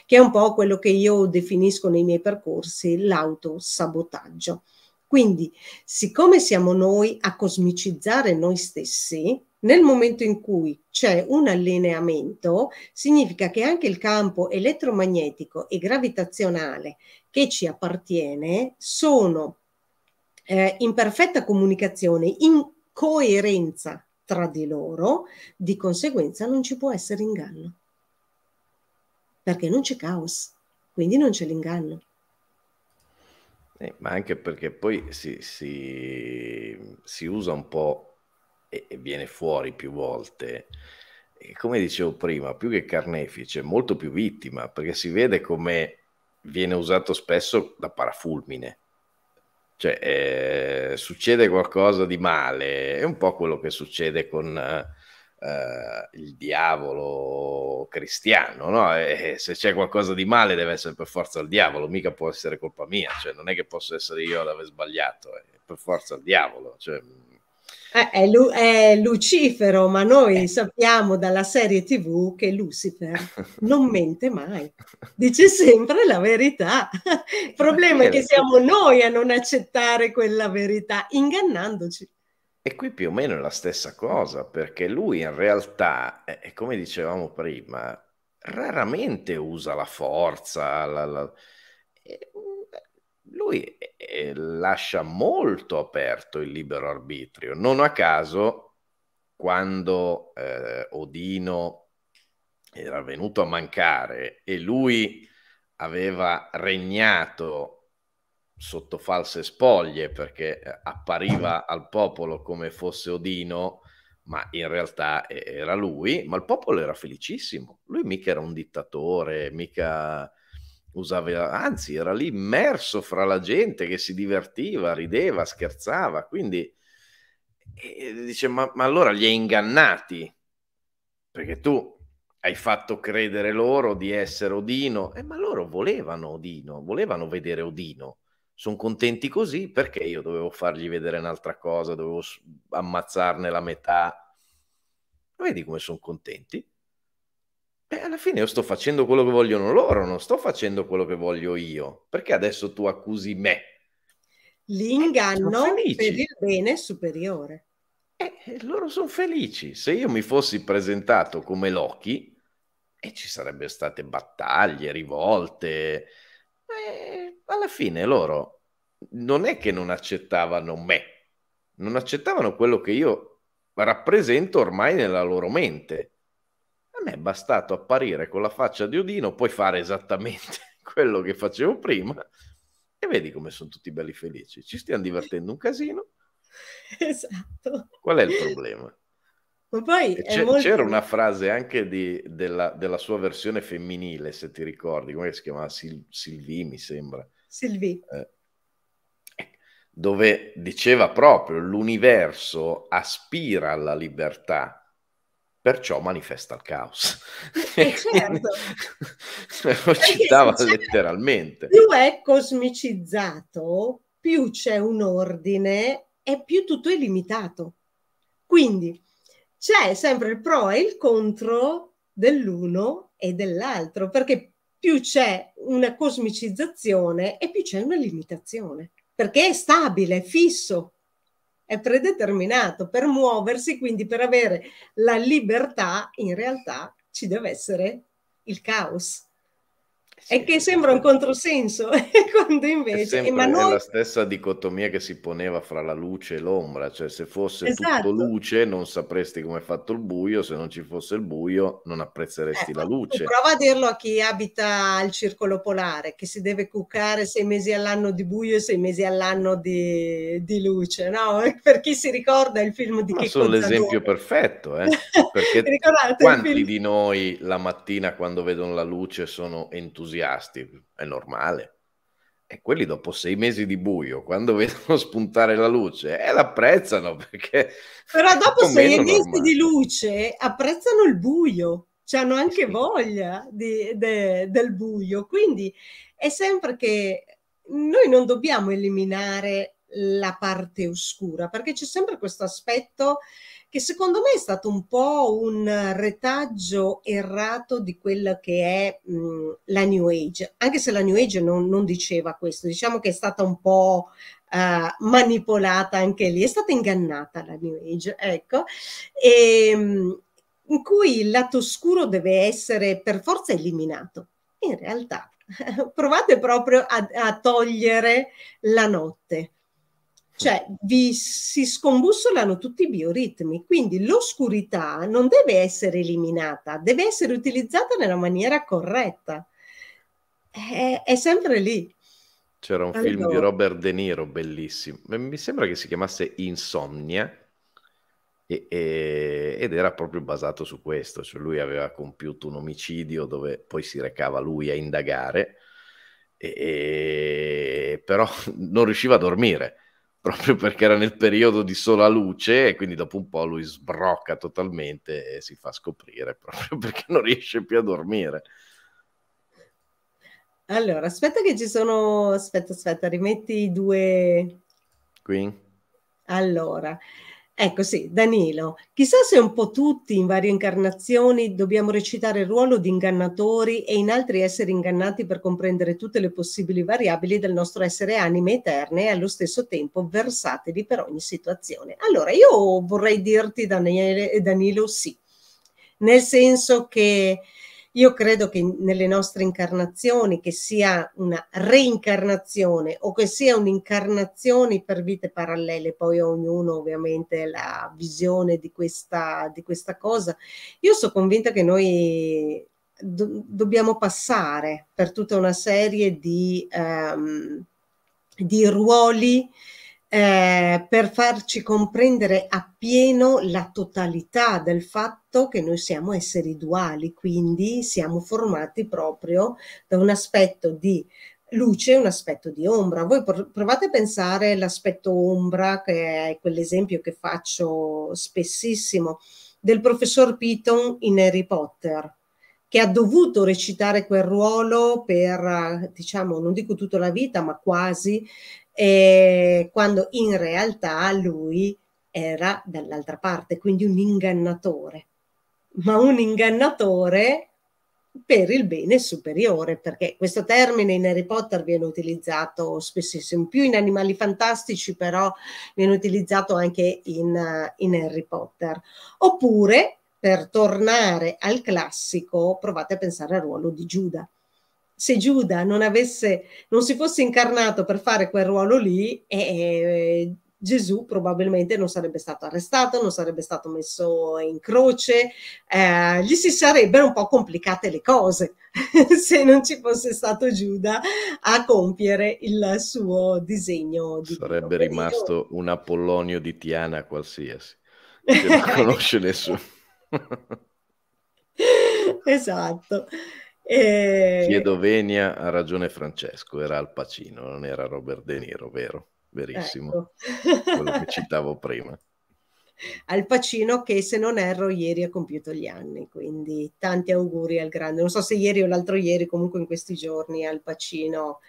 che è un po' quello che io definisco nei miei percorsi l'autosabotaggio. Quindi, siccome siamo noi a cosmicizzare noi stessi, nel momento in cui c'è un allineamento, significa che anche il campo elettromagnetico e gravitazionale che ci appartiene sono eh, in perfetta comunicazione, in coerenza tra di loro, di conseguenza non ci può essere inganno, perché non c'è caos, quindi non c'è l'inganno. Eh, ma anche perché poi si, si, si usa un po' e, e viene fuori più volte come dicevo prima, più che carnefice, molto più vittima, perché si vede come viene usato spesso da parafulmine. Cioè, eh, succede qualcosa di male, è un po' quello che succede con eh, il diavolo cristiano, no? E eh, se c'è qualcosa di male deve essere per forza il diavolo, mica può essere colpa mia, cioè non è che posso essere io ad aver sbagliato, è per forza il diavolo, cioè, eh, è, Lu- è, Lucifero, ma noi eh. sappiamo dalla serie tv che Lucifer non mente mai, dice sempre la verità. Il problema è eh, che siamo noi a non accettare quella verità, ingannandoci. E qui più o meno è la stessa cosa, perché lui in realtà, eh, eh come dicevamo prima, raramente usa la forza, la, la... Eh, lui eh, lascia molto aperto il libero arbitrio. Non a caso, quando eh, Odino era venuto a mancare e lui aveva regnato sotto false spoglie perché eh, appariva al popolo come fosse Odino, ma in realtà eh, era lui, ma il popolo era felicissimo. Lui mica era un dittatore, mica usava, anzi era lì immerso fra la gente che si divertiva, rideva, scherzava, quindi dice ma, ma allora li hai ingannati, perché tu hai fatto credere loro di essere Odino, eh, ma loro volevano Odino, volevano vedere Odino, sono contenti così perché io dovevo fargli vedere un'altra cosa, dovevo ammazzarne la metà. Vedi come sono contenti? E alla fine io sto facendo quello che vogliono loro, non sto facendo quello che voglio io. Perché adesso tu accusi me? L'inganno eh, per il bene superiore. E eh, loro sono felici. Se io mi fossi presentato come Loki, e eh, ci sarebbero state battaglie, rivolte, alla fine loro non è che non accettavano me, non accettavano quello che io rappresento ormai nella loro mente me è bastato apparire con la faccia di Odino, puoi fare esattamente quello che facevo prima e vedi come sono tutti belli felici. Ci stiamo divertendo un casino. Esatto. Qual è il problema? Molto... C'era una frase anche di, della, della, sua versione femminile, se ti ricordi, come si chiamava Sil- Silvi, mi sembra. Silvi. Eh, eh, dove diceva proprio l'universo aspira alla libertà, perciò manifesta il caos. Eh, certo. Lo citava letteralmente. Più è cosmicizzato, più c'è un ordine e più tutto è limitato. Quindi c'è sempre il pro e il contro dell'uno e dell'altro, perché più c'è una cosmicizzazione e più c'è una limitazione, perché è stabile, è fisso è predeterminato per muoversi, quindi per avere la libertà, in realtà ci deve essere il caos sì. È che sembra un controsenso, eh, quando invece... È, ma noi... è la stessa dicotomia che si poneva fra la luce e l'ombra, cioè se fosse esatto. tutto luce non sapresti come è fatto il buio, se non ci fosse il buio non apprezzeresti eh, la luce. Prova a dirlo a chi abita al circolo polare, che si deve cuccare sei mesi all'anno di buio e sei mesi all'anno di, di luce, no? Per chi si ricorda il film di... Ma che sono l'esempio perfetto, eh? perché quanti di noi la mattina quando vedono la luce sono entusiasti? entusiasti, è normale. E quelli dopo sei mesi di buio, quando vedono spuntare la luce, eh, l'apprezzano perché... Però dopo sei mesi di luce apprezzano il buio, cioè hanno anche voglia di, de, del buio. Quindi è sempre che noi non dobbiamo eliminare la parte oscura, perché c'è sempre questo aspetto che secondo me è stato un po' un retaggio errato di quella che è mh, mm, la New Age, anche se la New Age non, non diceva questo, diciamo che è stata un po' uh, manipolata anche lì, è stata ingannata la New Age, ecco, e, ehm, in cui il lato oscuro deve essere per forza eliminato. In realtà provate proprio a, a togliere la notte cioè, vi si scombussolano tutti i bioritmi, quindi l'oscurità non deve essere eliminata, deve essere utilizzata nella maniera corretta. È, è sempre lì. C'era un allora. film di Robert De Niro bellissimo, mi sembra che si chiamasse Insomnia, e, e, ed era proprio basato su questo, cioè lui aveva compiuto un omicidio dove poi si recava lui a indagare, e, però non riusciva a dormire proprio perché era nel periodo di sola luce e quindi dopo un po' lui sbrocca totalmente e si fa scoprire proprio perché non riesce più a dormire. Allora, aspetta che ci sono... Aspetta, aspetta, rimetti i due... Qui? Allora, Ecco sì, Danilo, chissà se un po' tutti in varie incarnazioni dobbiamo recitare il ruolo di ingannatori e in altri essere ingannati per comprendere tutte le possibili variabili del nostro essere anime eterne e allo stesso tempo versatili per ogni situazione. Allora, io vorrei dirti Daniele, Danilo sì, nel senso che io credo che nelle nostre incarnazioni, che sia una reincarnazione o che sia un'incarnazione per vite parallele, poi ognuno ovviamente la visione di questa, di questa cosa, io sono convinta che noi do, dobbiamo passare per tutta una serie di, um, di ruoli eh, per farci comprendere appieno la totalità del fatto che noi siamo esseri duali, quindi siamo formati proprio da un aspetto di luce e un aspetto di ombra. Voi provate a pensare all'aspetto ombra, che è quell'esempio che faccio spessissimo, del professor Piton in Harry Potter che ha dovuto recitare quel ruolo per, diciamo, non dico tutta la vita, ma quasi, eh, quando in realtà lui era dall'altra parte, quindi un ingannatore, ma un ingannatore per il bene superiore, perché questo termine in Harry Potter viene utilizzato spessissimo, più in Animali Fantastici, però viene utilizzato anche in, eh, in Harry Potter. Oppure, per tornare al classico, provate a pensare al ruolo di Giuda se Giuda non, avesse, non si fosse incarnato per fare quel ruolo lì, eh, Gesù probabilmente non sarebbe stato arrestato, non sarebbe stato messo in croce, eh, gli si sarebbero un po' complicate le cose se non ci fosse stato Giuda a compiere il suo disegno. Di sarebbe Dio. rimasto un Apollonio di Tiana qualsiasi, che non conosce nessuno. esatto. E... Chiedo venia, ha ragione Francesco, era Al Pacino, non era Robert De Niro, vero? Verissimo, ecco. quello che citavo prima. Al Pacino che se non erro ieri ha compiuto gli anni, quindi tanti auguri al grande. Non so se ieri o l'altro ieri, comunque in questi giorni Al Pacino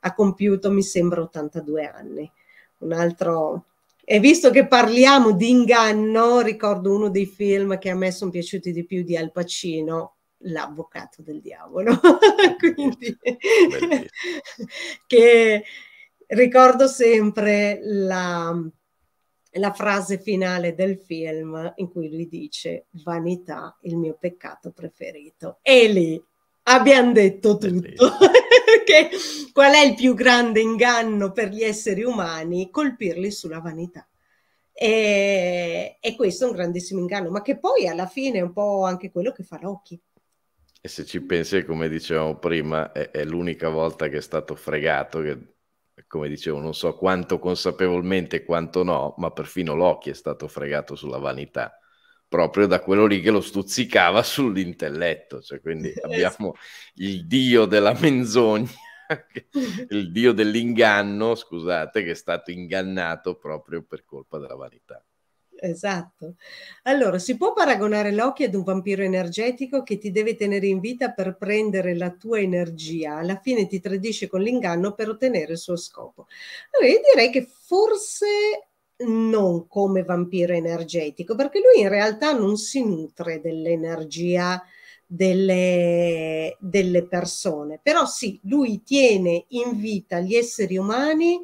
ha compiuto, mi sembra, 82 anni. Un altro... E visto che parliamo di inganno, ricordo uno dei film che a me sono piaciuti di più di Al Pacino, l'avvocato del diavolo. Quindi, che ricordo sempre la, la frase finale del film in cui lui dice vanità, il mio peccato preferito. E lì abbiamo detto tutto. che, qual è il più grande inganno per gli esseri umani? Colpirli sulla vanità. E, e questo è un grandissimo inganno, ma che poi alla fine è un po' anche quello che fa Loki e se ci pensi, come dicevamo prima, è, è l'unica volta che è stato fregato, che come dicevo, non so quanto consapevolmente e quanto no, ma perfino Loki è stato fregato sulla vanità, proprio da quello lì che lo stuzzicava sull'intelletto. Cioè, quindi eh abbiamo il dio della menzogna, il dio dell'inganno, scusate, che è stato ingannato proprio per colpa della vanità. Esatto. Allora, si può paragonare Loki ad un vampiro energetico che ti deve tenere in vita per prendere la tua energia, alla fine ti tradisce con l'inganno per ottenere il suo scopo. Allora, io direi che forse non come vampiro energetico, perché lui in realtà non si nutre dell'energia delle, delle persone, però sì, lui tiene in vita gli esseri umani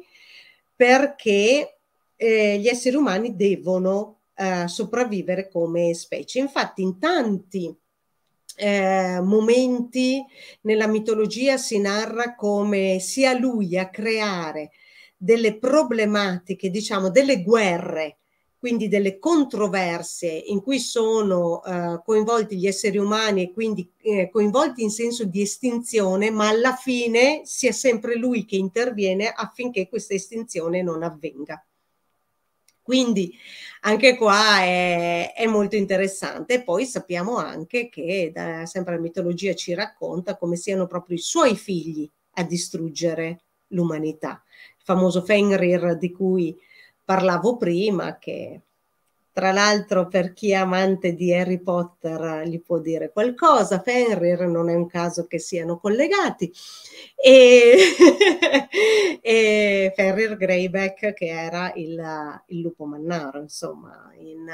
perché eh, gli esseri umani devono eh, sopravvivere come specie. Infatti in tanti eh, momenti nella mitologia si narra come sia lui a creare delle problematiche, diciamo delle guerre, quindi delle controversie in cui sono eh, coinvolti gli esseri umani e quindi eh, coinvolti in senso di estinzione, ma alla fine sia sempre lui che interviene affinché questa estinzione non avvenga. Quindi anche qua è, è molto interessante. poi sappiamo anche che da, sempre la mitologia ci racconta come siano proprio i suoi figli a distruggere l'umanità. Il famoso Fenrir di cui parlavo prima, che tra l'altro, per chi è amante di Harry Potter gli può dire qualcosa, Fenrir non è un caso che siano collegati. E, e Fenrir Greyback, che era il, il lupo mannaro, insomma, in,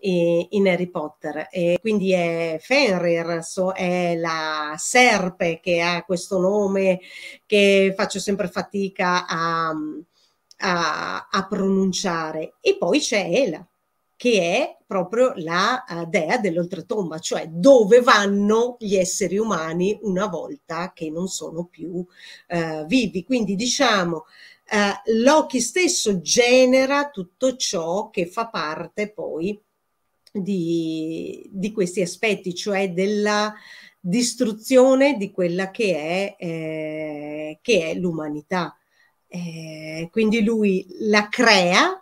in, in, Harry Potter. E quindi è Fenrir, so, è la serpe che ha questo nome che faccio sempre fatica a. A, a, pronunciare. E poi c'è Ela, che è proprio la eh, dea dell'oltretomba, cioè dove vanno gli esseri umani una volta che non sono più uh, vivi. Quindi diciamo uh, Loki stesso genera tutto ciò che fa parte poi di, di questi aspetti, cioè della distruzione di quella che è, eh, che è l'umanità. Eh, quindi lui la crea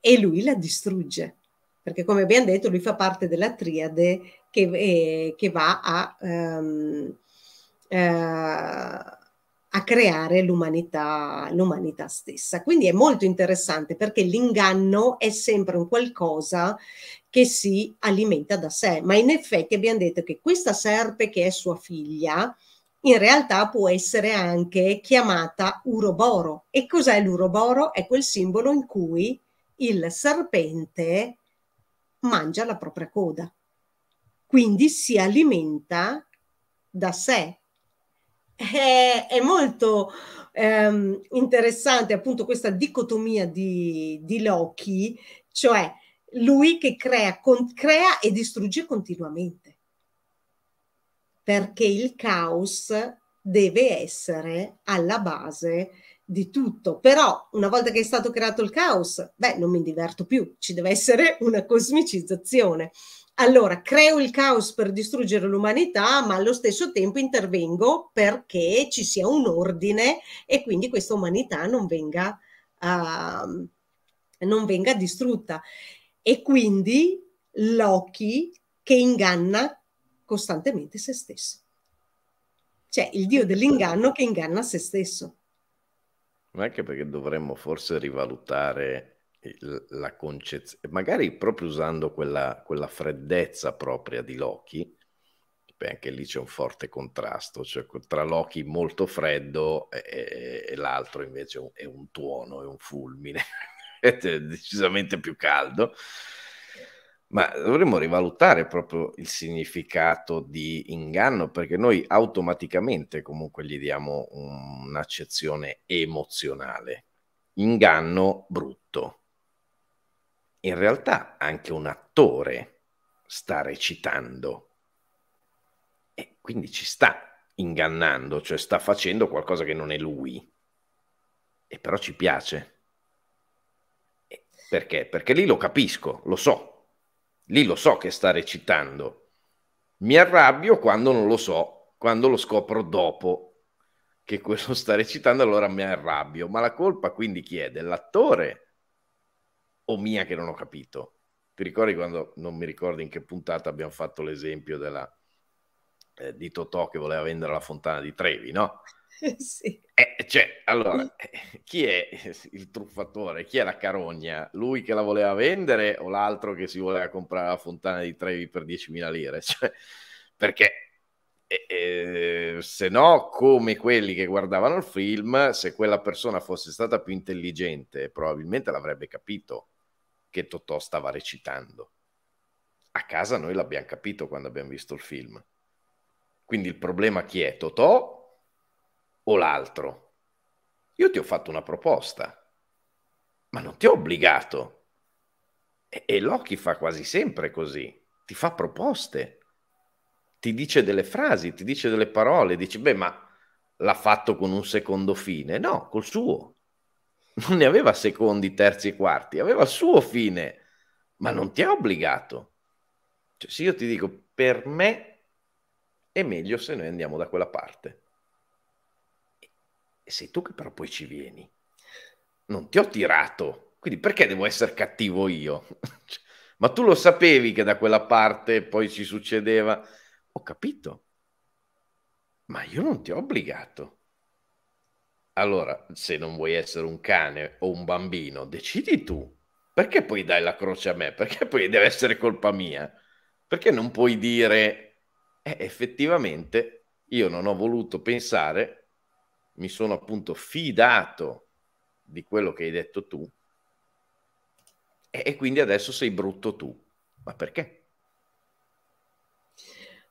e lui la distrugge, perché come abbiamo detto lui fa parte della triade che, eh, che va a, um, eh, a creare l'umanità, l'umanità stessa. Quindi è molto interessante perché l'inganno è sempre un qualcosa che si alimenta da sé, ma in effetti abbiamo detto che questa serpe che è sua figlia, in realtà può essere anche chiamata uroboro. E cos'è l'uroboro? È quel simbolo in cui il serpente mangia la propria coda, quindi si alimenta da sé. È, è molto ehm, interessante appunto questa dicotomia di, di Loki, cioè lui che crea, con, crea e distrugge continuamente, perché il caos deve essere alla base di tutto, però una volta che è stato creato il caos, beh, non mi diverto più, ci deve essere una cosmicizzazione. Allora, creo il caos per distruggere l'umanità, ma allo stesso tempo intervengo perché ci sia un ordine e quindi questa umanità non venga, uh, non venga distrutta. E quindi Loki che inganna costantemente se stesso. Cioè il dio dell'inganno che inganna se stesso. Anche perché dovremmo forse rivalutare il, la concezione, magari proprio usando quella, quella freddezza propria di Loki, beh, anche lì c'è un forte contrasto, cioè tra Loki molto freddo e, e l'altro invece è un, è un tuono, è un fulmine, è decisamente più caldo ma dovremmo rivalutare proprio il significato di inganno perché noi automaticamente comunque gli diamo un'accezione emozionale. Inganno brutto. In realtà anche un attore sta recitando e quindi ci sta ingannando, cioè sta facendo qualcosa che non è lui e però ci piace. Perché? Perché lì lo capisco, lo so Lì lo so che sta recitando. Mi arrabbio quando non lo so, quando lo scopro dopo che quello sta recitando, allora mi arrabbio. Ma la colpa quindi chi è? Dell'attore o mia che non ho capito? Ti ricordi quando, non mi ricordo in che puntata abbiamo fatto l'esempio della, eh, di Totò che voleva vendere la fontana di Trevi, no? sì. Eh, cioè, allora, mm. eh, chi è il truffatore? Chi è la carogna? Lui che la voleva vendere o l'altro che si voleva comprare la fontana di Trevi per 10.000 lire? Cioè, perché eh, eh, se no, come quelli che guardavano il film, se quella persona fosse stata più intelligente, probabilmente l'avrebbe capito che Totò stava recitando. A casa noi l'abbiamo capito quando abbiamo visto il film. Quindi il problema chi è? Totò o l'altro. Io ti ho fatto una proposta, ma non ti ho obbligato. E, e Loki fa quasi sempre così, ti fa proposte, ti dice delle frasi, ti dice delle parole, dici, beh, ma l'ha fatto con un secondo fine. No, col suo. Non ne aveva secondi, terzi e quarti, aveva il suo fine, ma non ti ha obbligato. Cioè, se io ti dico, per me è meglio se noi andiamo da quella parte. E sei tu che però poi ci vieni. Non ti ho tirato, quindi perché devo essere cattivo io? Ma tu lo sapevi che da quella parte poi ci succedeva? Ho capito, ma io non ti ho obbligato. Allora, se non vuoi essere un cane o un bambino, decidi tu. Perché poi dai la croce a me? Perché poi deve essere colpa mia? Perché non puoi dire, eh, effettivamente, io non ho voluto pensare mi sono appunto fidato di quello che hai detto tu e, quindi adesso sei brutto tu. Ma perché?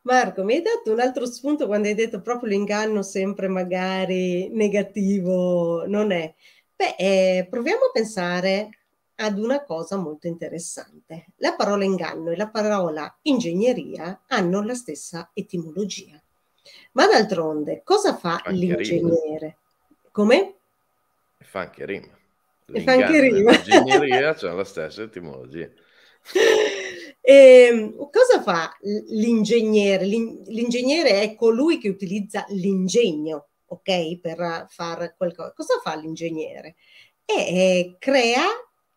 Marco, mi hai dato un altro spunto quando hai detto proprio l'inganno sempre magari negativo non è. Beh, eh, proviamo a pensare ad una cosa molto interessante. La parola inganno e la parola ingegneria hanno la stessa etimologia. Ma d'altronde, cosa fa anche l'ingegnere? Come? E fa anche rima. E fa anche rima. L'ingegneria c'è la stessa etimologia. E ehm, cosa fa l'ingegnere? L'ingegnere è colui che utilizza l'ingegno, ok, per fare qualcosa. Cosa fa l'ingegnere? E crea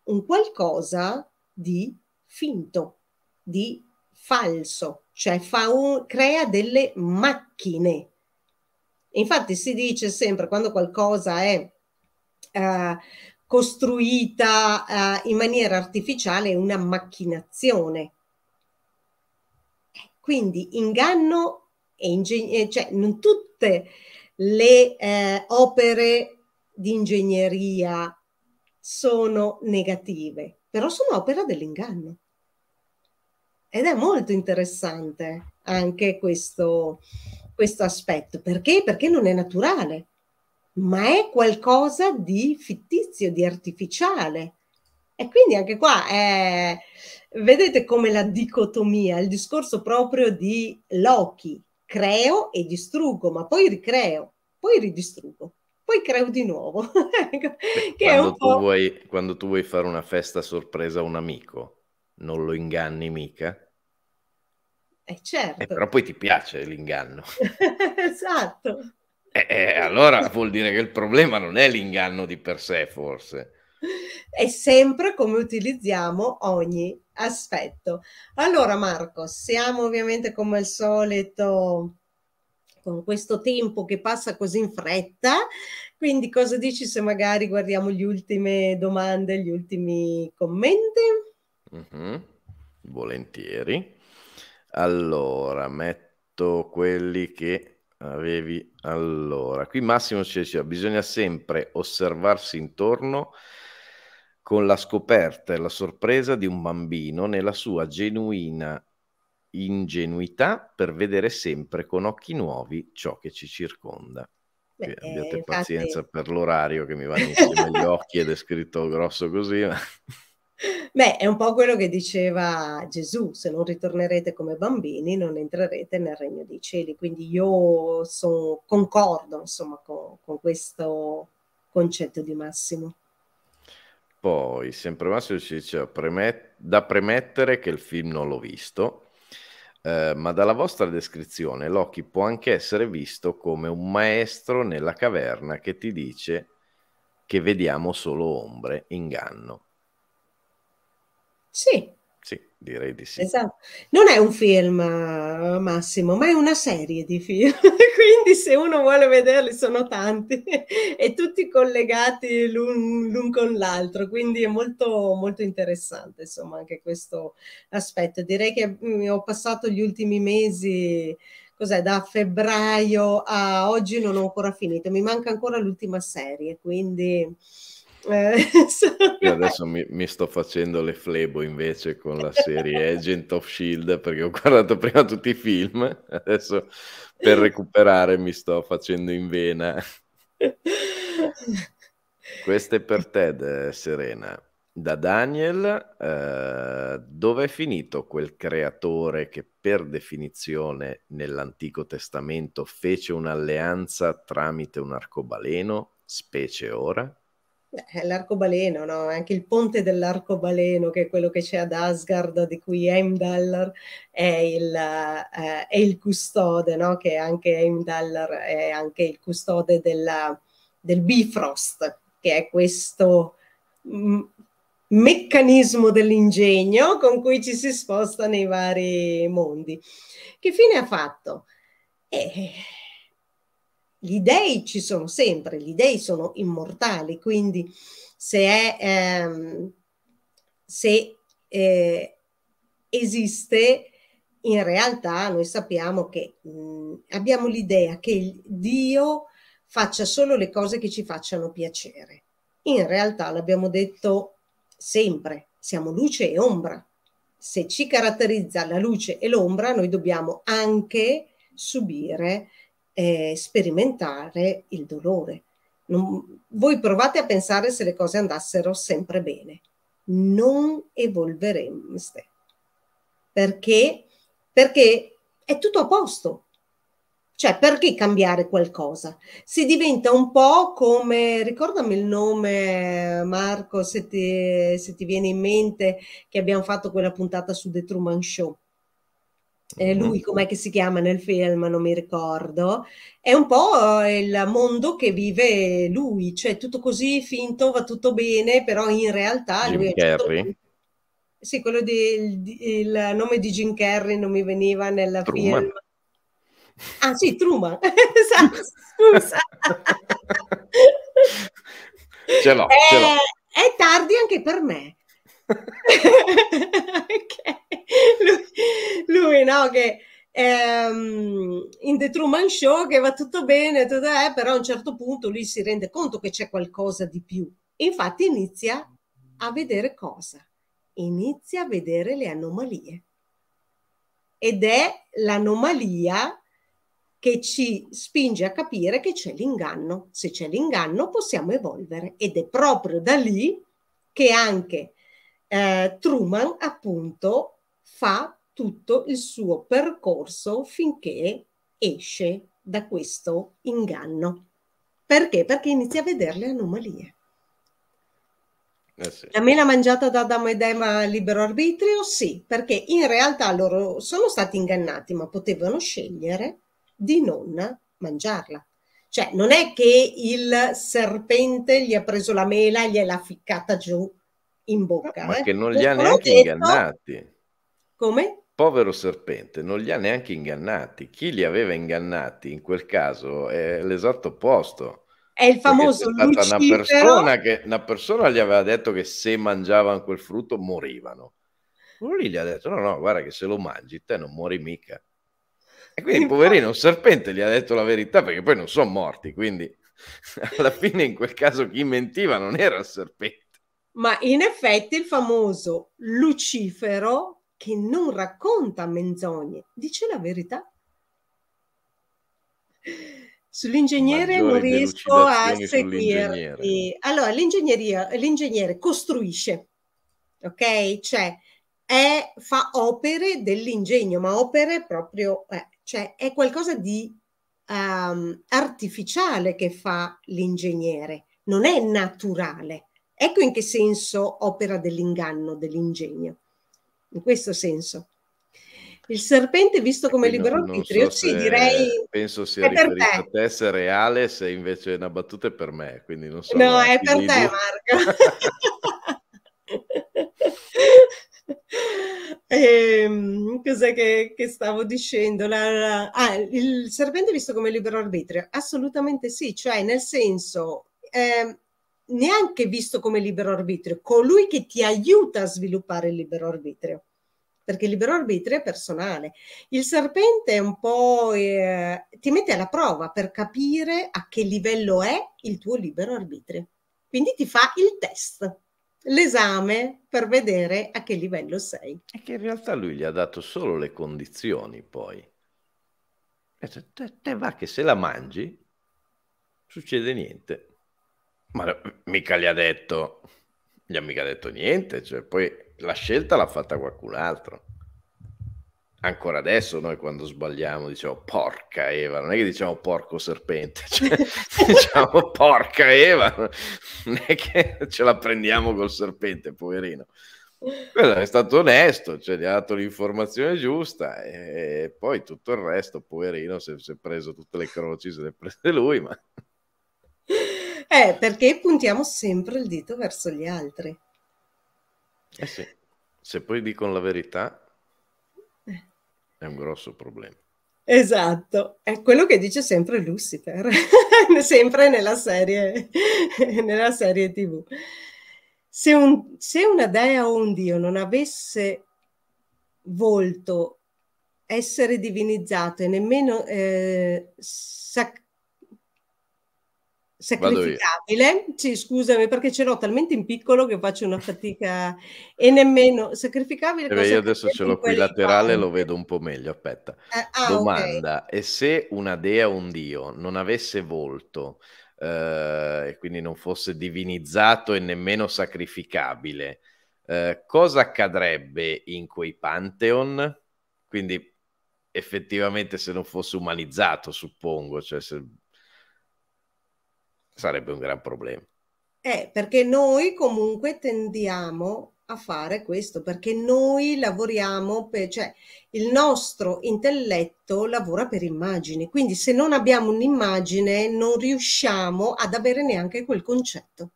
un qualcosa di finto, di falso, cioè un, crea delle macchine. Infatti si dice sempre quando qualcosa è eh, costruita eh, in maniera artificiale è una macchinazione. Quindi inganno e ingegneria, eh, cioè non tutte le eh, opere di ingegneria sono negative, però sono opera dell'inganno. Ed è molto interessante anche questo, questo aspetto. Perché? Perché non è naturale, ma è qualcosa di fittizio, di artificiale. E quindi anche qua è, eh, vedete come la dicotomia, il discorso proprio di Loki, creo e distruggo, ma poi ricreo, poi ridistrugo, poi creo di nuovo. Ecco, che quando, tu vuoi, quando tu vuoi fare una festa sorpresa a un amico, non lo inganni mica. Eh certo. Eh, però poi ti piace l'inganno. esatto. Eh, eh, allora vuol dire che il problema non è l'inganno di per sé, forse. È sempre come utilizziamo ogni aspetto. Allora, Marco, siamo ovviamente come al solito con questo tempo che passa così in fretta. Quindi, cosa dici se magari guardiamo le ultime domande, gli ultimi commenti? Mm-hmm. Volentieri. Allora, metto quelli che avevi. Allora, qui Massimo ci diceva, bisogna sempre osservarsi intorno con la scoperta e la sorpresa di un bambino nella sua genuina ingenuità per vedere sempre con occhi nuovi ciò che ci circonda. Beh, abbiate eh, infatti... pazienza per l'orario che mi vanno insieme agli occhi ed è scritto grosso così. Ma... Beh, è un po' quello che diceva Gesù, se non ritornerete come bambini non entrerete nel regno dei cieli, quindi io so, concordo insomma con, con questo concetto di Massimo. Poi, sempre Massimo ci diceva, premet- da premettere che il film non l'ho visto, eh, ma dalla vostra descrizione Loki può anche essere visto come un maestro nella caverna che ti dice che vediamo solo ombre, inganno. Sì. Sì, direi di sì. Esatto. Non è un film, eh, Massimo, ma è una serie di film. Quindi se uno vuole vederli sono tanti e tutti collegati l'un, l'un con l'altro. Quindi è molto, molto interessante, insomma, anche questo aspetto. Direi che mh, mm, ho passato gli ultimi mesi cos'è, da febbraio a oggi non ho ancora finito, mi manca ancora l'ultima serie, quindi eh, Io adesso mi, mi, sto facendo le flebo invece con la serie Agent of Shield perché ho guardato prima tutti i film, adesso per recuperare mi sto facendo in vena. Questa è per te, Serena. Da Daniel, eh, dove è finito quel creatore che per definizione nell'Antico Testamento fece un'alleanza tramite un arcobaleno, specie ora? Beh, l'arcobaleno, no? anche il ponte dell'arcobaleno, che è quello che c'è ad Asgard, di cui Heimdallar è il, eh, è il custode, no? che anche Heimdallar è anche il custode della, del Bifrost, che è questo mh, mm, meccanismo dell'ingegno con cui ci si sposta nei vari mondi. Che fine ha fatto? Eh, gli dei ci sono sempre, gli dei sono immortali, quindi se, è, ehm, se eh, esiste, in realtà noi sappiamo che mh, abbiamo l'idea che Dio faccia solo le cose che ci facciano piacere. In realtà l'abbiamo detto sempre, siamo luce e ombra. Se ci caratterizza la luce e l'ombra, noi dobbiamo anche subire eh, sperimentare il dolore. Non, voi provate a pensare se le cose andassero sempre bene. Non evolvereste. Perché? Perché è tutto a posto. Cioè, perché cambiare qualcosa? Si diventa un po' come, ricordami il nome Marco, se ti, se ti viene in mente che abbiamo fatto quella puntata su The Truman Show eh, lui mm-hmm. com'è che si chiama nel film, non mi ricordo, è un po' eh, il mondo che vive lui, cioè tutto così finto, va tutto bene, però in realtà Jim lui Carrey. Tutto... Sì, quello del di... nome di Jim Carrey non mi veniva nel Truman. film. Ah sì, Truman, esatto, scusa. ce l'ho, eh, ce l'ho. È tardi anche per me okay. lui, lui, no, che ehm, in The Truman Show che va tutto bene, tutto è, eh, però a un certo punto lui si rende conto che c'è qualcosa di più. E infatti inizia a vedere cosa? Inizia a vedere le anomalie. Ed è l'anomalia che ci spinge a capire che c'è l'inganno. Se c'è l'inganno possiamo evolvere ed è proprio da lì che anche eh, Truman appunto fa tutto il suo percorso finché esce da questo inganno. Perché? Perché inizia a vedere le anomalie. Eh sì. La mela mangiata da Adamo ed Ema libero arbitrio? Sì, perché in realtà loro sono stati ingannati, ma potevano scegliere di non mangiarla. Cioè, non è che il serpente gli ha preso la mela e gliel'ha ficcata giù in bocca. Ma eh. che non li ha neanche detto... ingannati. Come? Povero serpente, non li ha neanche ingannati. Chi li aveva ingannati in quel caso è l'esatto opposto. È il famoso Lucifero. Una persona, che, una persona gli aveva detto che se mangiavano quel frutto morivano. Uno lì gli ha detto: No, no, guarda che se lo mangi te non muori mica. E quindi, poverino, un serpente gli ha detto la verità perché poi non sono morti. Quindi, alla fine, in quel caso, chi mentiva non era il serpente ma in effetti il famoso Lucifero, che non racconta menzogne, dice la verità. Sull'ingegnere Maggiori non riesco a seguirti. Allora, l'ingegneria, l'ingegnere costruisce, ok? Cioè, è, fa opere dell'ingegno, ma opere proprio, eh, cioè è qualcosa di um, artificiale che fa l'ingegnere, non è naturale. Ecco in che senso opera dell'inganno, dell'ingegno. In questo senso. Il serpente visto come libero arbitrio, so sì, direi... Penso sia riferito a te se è reale, se invece è una battuta è per me, quindi non so... No, è per video. te Marco. ehm, cos'è che, che, stavo dicendo? La, la, ah, il serpente visto come libero arbitrio? Assolutamente sì, cioè nel senso... Eh, neanche visto come libero arbitrio, colui che ti aiuta a sviluppare il libero arbitrio, perché il libero arbitrio è personale. Il serpente è un po' eh, ti mette alla prova per capire a che livello è il tuo libero arbitrio. Quindi ti fa il test, l'esame per vedere a che livello sei. E che in realtà lui gli ha dato solo le condizioni poi. Te, te va che se la mangi succede niente. Ma mica gli ha detto, gli ha mica detto niente, cioè poi la scelta l'ha fatta qualcun altro. Ancora adesso noi quando sbagliamo diciamo porca Eva, non è che diciamo porco serpente, cioè, diciamo porca Eva, non è che ce la prendiamo col serpente, poverino. Quello è stato onesto, cioè gli ha dato l'informazione giusta e, poi tutto il resto, poverino, si è preso tutte le croci, se le prese lui, ma eh, perché puntiamo sempre il dito verso gli altri. Eh sì, se poi dicono la verità eh. è un grosso problema. Esatto, è quello che dice sempre Lucifer, sempre nella serie, nella serie tv. Se, un, se una dea o un dio non avesse volto essere divinizzato e nemmeno eh, sac- sacrificabile, sì, scusami perché ce l'ho talmente in piccolo che faccio una fatica e nemmeno sacrificabile. Eh beh, io adesso ce l'ho qui laterale, e lo vedo un po' meglio, aspetta. Eh, ah, Domanda, okay. e se una dea o un dio non avesse volto eh, e quindi non fosse divinizzato e nemmeno sacrificabile, eh, cosa accadrebbe in quei pantheon? Quindi effettivamente se non fosse umanizzato, suppongo, cioè se sarebbe un gran problema. Eh, perché noi comunque tendiamo a fare questo, perché noi lavoriamo, per, cioè il nostro intelletto lavora per immagini, quindi se non abbiamo un'immagine non riusciamo ad avere neanche quel concetto.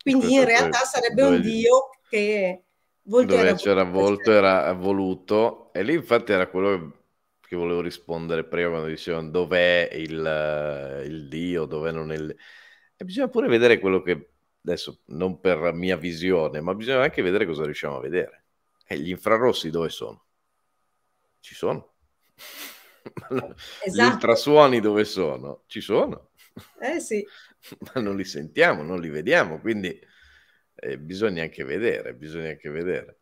Quindi questo in realtà poi, sarebbe un Dio che... Volto dove c'era volto era voluto e lì infatti era quello che che volevo rispondere prima quando dicevano dov'è il, eh, il Dio, dov'è non è il... E bisogna pure vedere quello che, adesso non per mia visione, ma bisogna anche vedere cosa riusciamo a vedere. E eh, gli infrarossi dove sono? Ci sono. Esatto. Gli ultrasuoni dove sono? Ci sono. Eh sì. ma non li sentiamo, non li vediamo, quindi eh, bisogna anche vedere, bisogna anche vedere.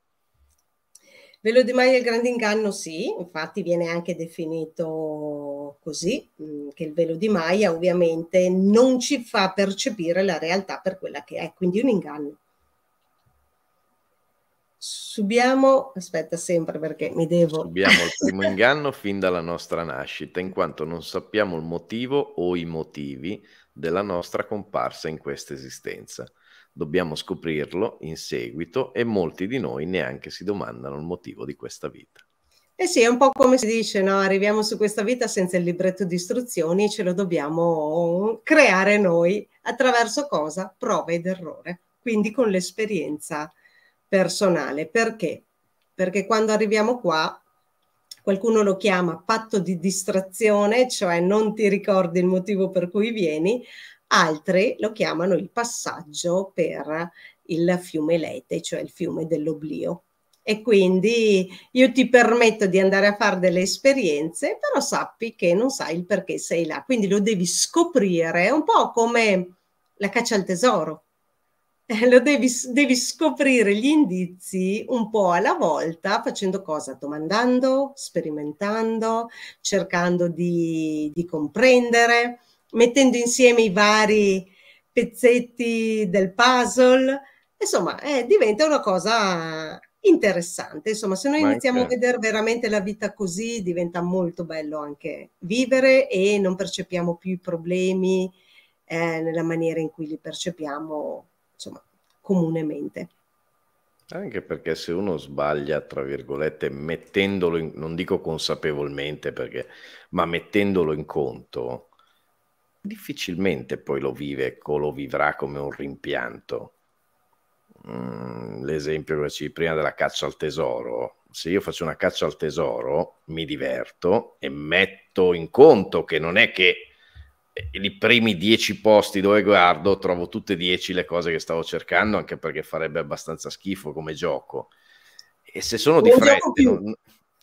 Velo di Melodia il grande inganno sì, infatti viene anche definito così, mm, che il velo di Maia ovviamente non ci fa percepire la realtà per quella che è, quindi un inganno. Subiamo, aspetta sempre perché mi devo... Subiamo il primo inganno fin dalla nostra nascita, in quanto non sappiamo il motivo o i motivi della nostra comparsa in questa esistenza Dobbiamo scoprirlo in seguito e molti di noi neanche si domandano il motivo di questa vita. Eh sì, è un po' come si dice, no? arriviamo su questa vita senza il libretto di istruzioni, ce lo dobbiamo creare noi attraverso cosa? Prova ed errore, quindi con l'esperienza personale. Perché? Perché quando arriviamo qua qualcuno lo chiama patto di distrazione, cioè non ti ricordi il motivo per cui vieni, altre lo chiamano il passaggio per il fiume Lete, cioè il fiume dell'oblio. E quindi io ti permetto di andare a fare delle esperienze, però sappi che non sai il perché sei là, quindi lo devi scoprire, un po' come la caccia al tesoro. Eh, lo devi, devi scoprire gli indizi un po' alla volta, facendo cosa? Domandando, sperimentando, cercando di, di comprendere mettendo insieme i vari pezzetti del puzzle. Insomma, eh, diventa una cosa interessante. Insomma, se noi Manca. iniziamo a vedere veramente la vita così, diventa molto bello anche vivere e non percepiamo più i problemi eh, nella maniera in cui li percepiamo, insomma, comunemente. Anche perché se uno sbaglia, tra virgolette, mettendolo, in, non dico consapevolmente, perché, ma mettendolo in conto, difficilmente poi lo vive o ecco, lo vivrà come un rimpianto. Mm, l'esempio che facevi prima della caccia al tesoro, se io faccio una caccia al tesoro mi diverto e metto in conto che non è che eh, i primi dieci posti dove guardo trovo tutte e dieci le cose che stavo cercando anche perché farebbe abbastanza schifo come gioco e se sono non di fretta non...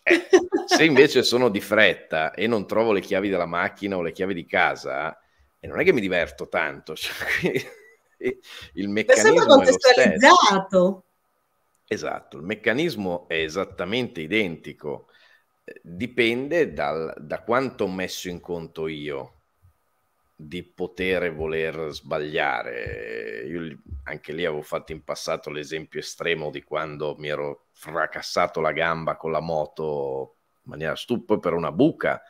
eh, se invece sono di fretta e non trovo le chiavi della macchina o le chiavi di casa e non è che mi diverto tanto. Cioè, il meccanismo è contestualizzato. Esatto, il meccanismo è esattamente identico, eh, dipende dal, da quanto ho messo in conto io di poter voler sbagliare. Io anche lì avevo fatto in passato l'esempio estremo di quando mi ero fracassato la gamba con la moto in maniera stupida per una buca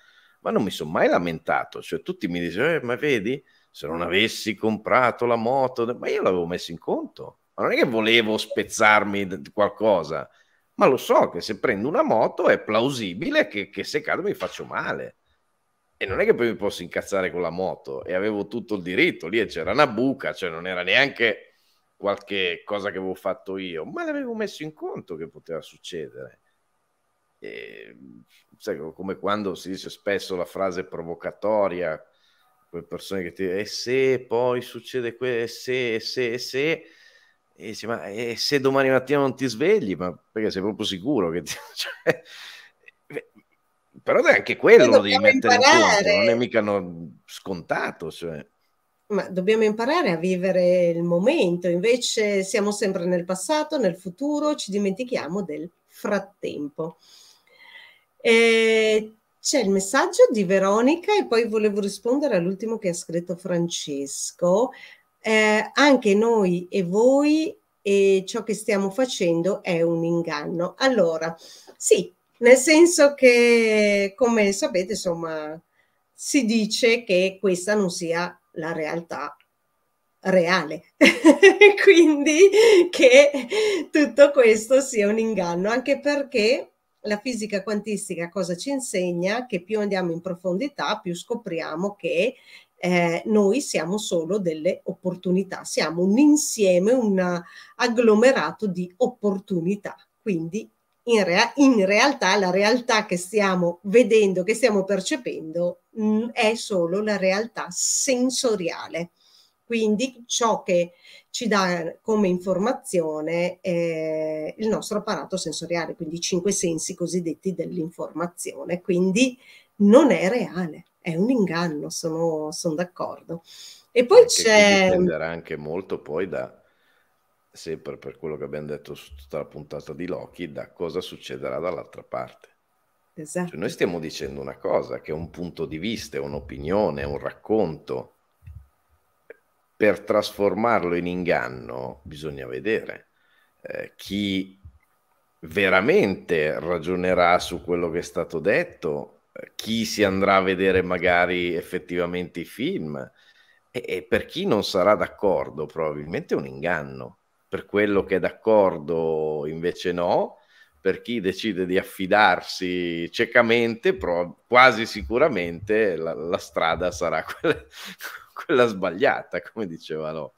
ma non mi sono mai lamentato, cioè tutti mi dicono, eh, ma vedi, se non avessi comprato la moto, ma io l'avevo messo in conto, ma non è che volevo spezzarmi qualcosa, ma lo so che se prendo una moto è plausibile che, che se cado mi faccio male. E non è che poi mi posso incazzare con la moto e avevo tutto il diritto, lì e c'era una buca, cioè non era neanche qualche cosa che avevo fatto io, ma l'avevo messo in conto che poteva succedere. E, ehm, sai, come quando si dice spesso la frase provocatoria, quelle persone che ti dicono, e se poi succede questo, e se, e se, e se, e dici, ma e se domani mattina non ti svegli, ma perché sei proprio sicuro che ti... Cioè, eh, però anche quello lo devi mettere imparare. in conto, non è mica no, scontato. Cioè. Ma dobbiamo imparare a vivere il momento, invece siamo sempre nel passato, nel futuro, ci dimentichiamo del frattempo. Eh, c'è il messaggio di Veronica e poi volevo rispondere all'ultimo che ha scritto Francesco. Eh, anche noi e voi e ciò che stiamo facendo è un inganno. Allora, sì, nel senso che, come sapete, insomma, si dice che questa non sia la realtà reale, quindi che tutto questo sia un inganno, anche perché la fisica quantistica cosa ci insegna? Che più andiamo in profondità, più scopriamo che eh, noi siamo solo delle opportunità, siamo un insieme, un agglomerato di opportunità. Quindi in, rea in, realtà la realtà che stiamo vedendo, che stiamo percependo, mh, mm, è solo la realtà sensoriale quindi ciò che ci dà come informazione è il nostro apparato sensoriale, quindi i cinque sensi cosiddetti dell'informazione, quindi non è reale, è un inganno, sono, sono d'accordo. E poi anche c'è... Dipenderà anche molto poi da, sempre per quello che abbiamo detto su tutta la puntata di Loki, da cosa succederà dall'altra parte. Esatto. Cioè noi esatto. stiamo dicendo una cosa che è un punto di vista, è un'opinione, è un racconto per trasformarlo in inganno bisogna vedere eh, chi veramente ragionerà su quello che è stato detto, eh, chi si andrà a vedere magari effettivamente i film e, e per chi non sarà d'accordo probabilmente è un inganno, per quello che è d'accordo invece no, per chi decide di affidarsi ciecamente, pro- quasi sicuramente la, la strada sarà quella, quella sbagliata, come diceva Lo.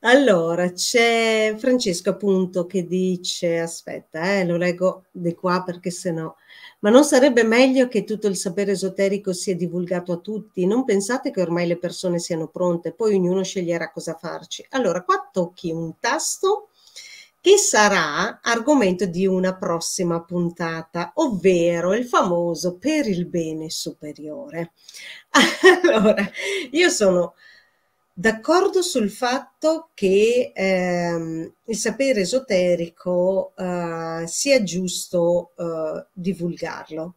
Allora, c'è Francesco appunto che dice, aspetta, eh, lo leggo di qua perché se no, ma non sarebbe meglio che tutto il sapere esoterico sia divulgato a tutti? Non pensate che ormai le persone siano pronte, poi ognuno sceglierà cosa farci. Allora, qua tocchi un tasto che sarà argomento di una prossima puntata, ovvero il famoso per il bene superiore. Allora, io sono d'accordo sul fatto che ehm, il sapere esoterico eh, sia giusto eh, divulgarlo,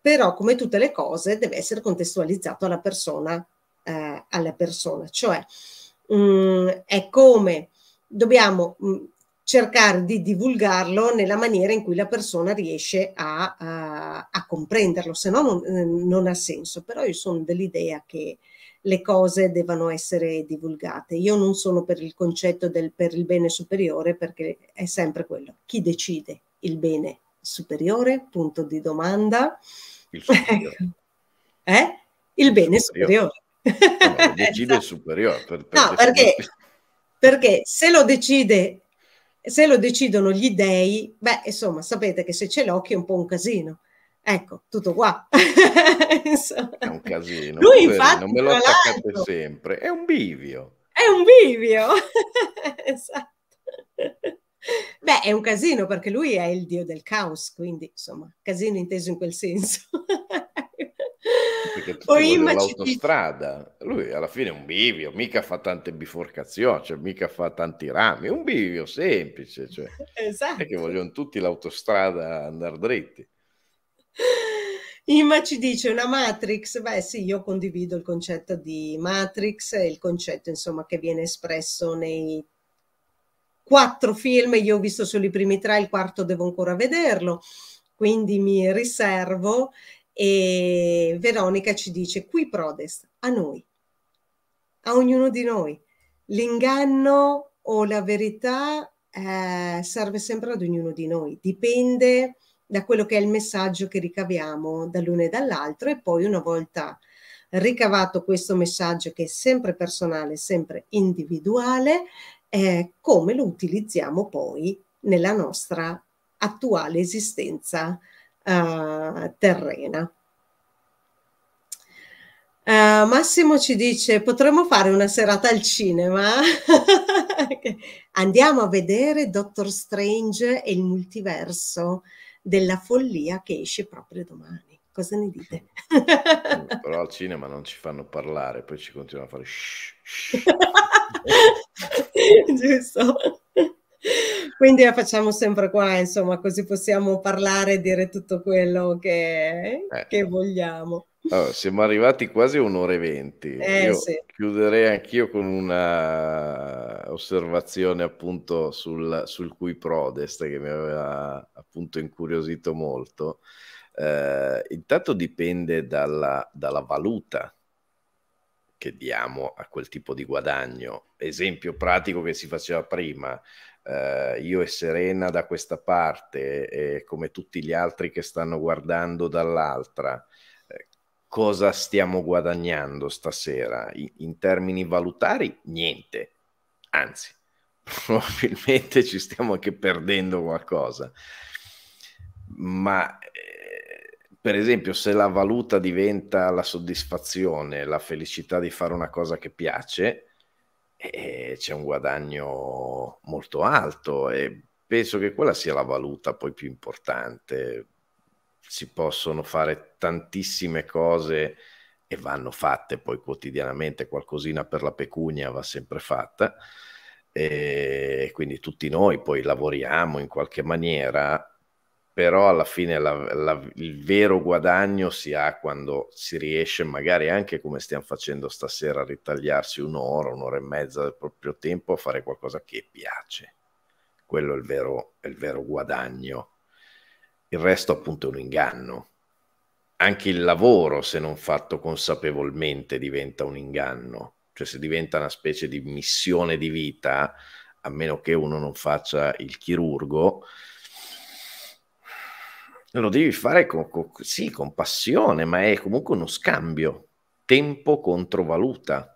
però come tutte le cose deve essere contestualizzato alla persona, eh, alla persona. cioè mh, mm, è come dobbiamo mh, mm, cercare di divulgarlo nella maniera in cui la persona riesce a, a, a comprenderlo, se no non, eh, non, ha senso. Però io sono dell'idea che le cose devono essere divulgate. Io non sono per il concetto del per il bene superiore perché è sempre quello. Chi decide il bene superiore? Punto di domanda. Il, superiore. eh? il, il bene superiore. superiore. No, decide il superiore. Per, per no, perché, perché se lo decide se lo decidono gli dei, beh, insomma, sapete che se c'è l'occhio è un po' un casino. Ecco, tutto qua. è un casino. Lui infatti, non me lo attaccate sempre, è un bivio. È un bivio. esatto. Beh, è un casino perché lui è il dio del caos, quindi insomma, casino inteso in quel senso. Perché tu vuole l'autostrada. Ci... Lui alla fine è un bivio, mica fa tante biforcazioni, cioè mica fa tanti rami, è un bivio semplice. Cioè, esatto. Perché vogliono tutti l'autostrada andare dritti. Ima ci dice una matrix, beh sì, io condivido il concetto di matrix e il concetto insomma che viene espresso nei quattro film, io ho visto solo i primi tre, il quarto devo ancora vederlo, quindi mi riservo e Veronica ci dice, qui prodest, a noi, a ognuno di noi. L'inganno o la verità eh, serve sempre ad ognuno di noi, dipende da quello che è il messaggio che ricaviamo dall'uno e dall'altro e poi una volta ricavato questo messaggio che è sempre personale, sempre individuale, eh, come lo utilizziamo poi nella nostra attuale esistenza eh, terrena. Uh, Massimo ci dice: potremmo fare una serata al cinema? Andiamo a vedere Doctor Strange e il multiverso della follia che esce proprio domani. Cosa ne dite? Mm, però al cinema non ci fanno parlare, poi ci continuano a fare shh, shh. giusto. Quindi la facciamo sempre qua, insomma, così possiamo parlare e dire tutto quello che, eh. che vogliamo. Allora, siamo arrivati quasi a un'ora e venti. Eh, sì. Chiuderei anch'io con una osservazione appunto sul, sul cui prodest che mi aveva appunto incuriosito molto. Eh, intanto dipende dalla, dalla valuta che diamo a quel tipo di guadagno. Esempio pratico che si faceva prima, eh, io e Serena da questa parte e come tutti gli altri che stanno guardando dall'altra, eh, cosa stiamo guadagnando stasera? In, in termini valutari, niente. Anzi, probabilmente ci stiamo anche perdendo qualcosa. Ma eh, per esempio, se la valuta diventa la soddisfazione, la felicità di fare una cosa che piace, eh, c'è un guadagno molto alto e penso che quella sia la valuta poi più importante. Si possono fare tantissime cose e vanno fatte poi quotidianamente, qualcosina per la pecunia va sempre fatta. E quindi tutti noi poi lavoriamo in qualche maniera però alla fine la, la, il vero guadagno si ha quando si riesce, magari anche come stiamo facendo stasera, a ritagliarsi un'ora, un'ora e mezza del proprio tempo a fare qualcosa che piace. Quello è il vero, è il vero guadagno. Il resto appunto è un inganno. Anche il lavoro, se non fatto consapevolmente, diventa un inganno. Cioè se diventa una specie di missione di vita, a meno che uno non faccia il chirurgo, lo devi fare con, con, sì, con passione, ma è comunque uno scambio, tempo contro valuta.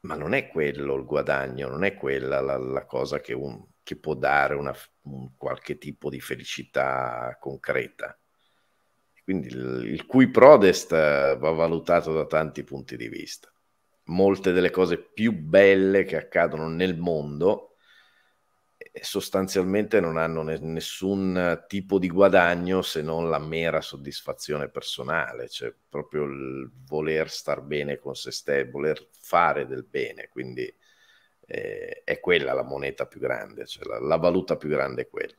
Ma non è quello il guadagno, non è quella la, la cosa che, un, che, può dare una, un, qualche tipo di felicità concreta. Quindi il, il cui prodest va valutato da tanti punti di vista. Molte delle cose più belle che accadono nel mondo sostanzialmente non hanno ne- nessun tipo di guadagno se non la mera soddisfazione personale, cioè proprio il voler star bene con se stesso, voler fare del bene, quindi eh, è quella la moneta più grande, cioè la, la valuta più grande è quella.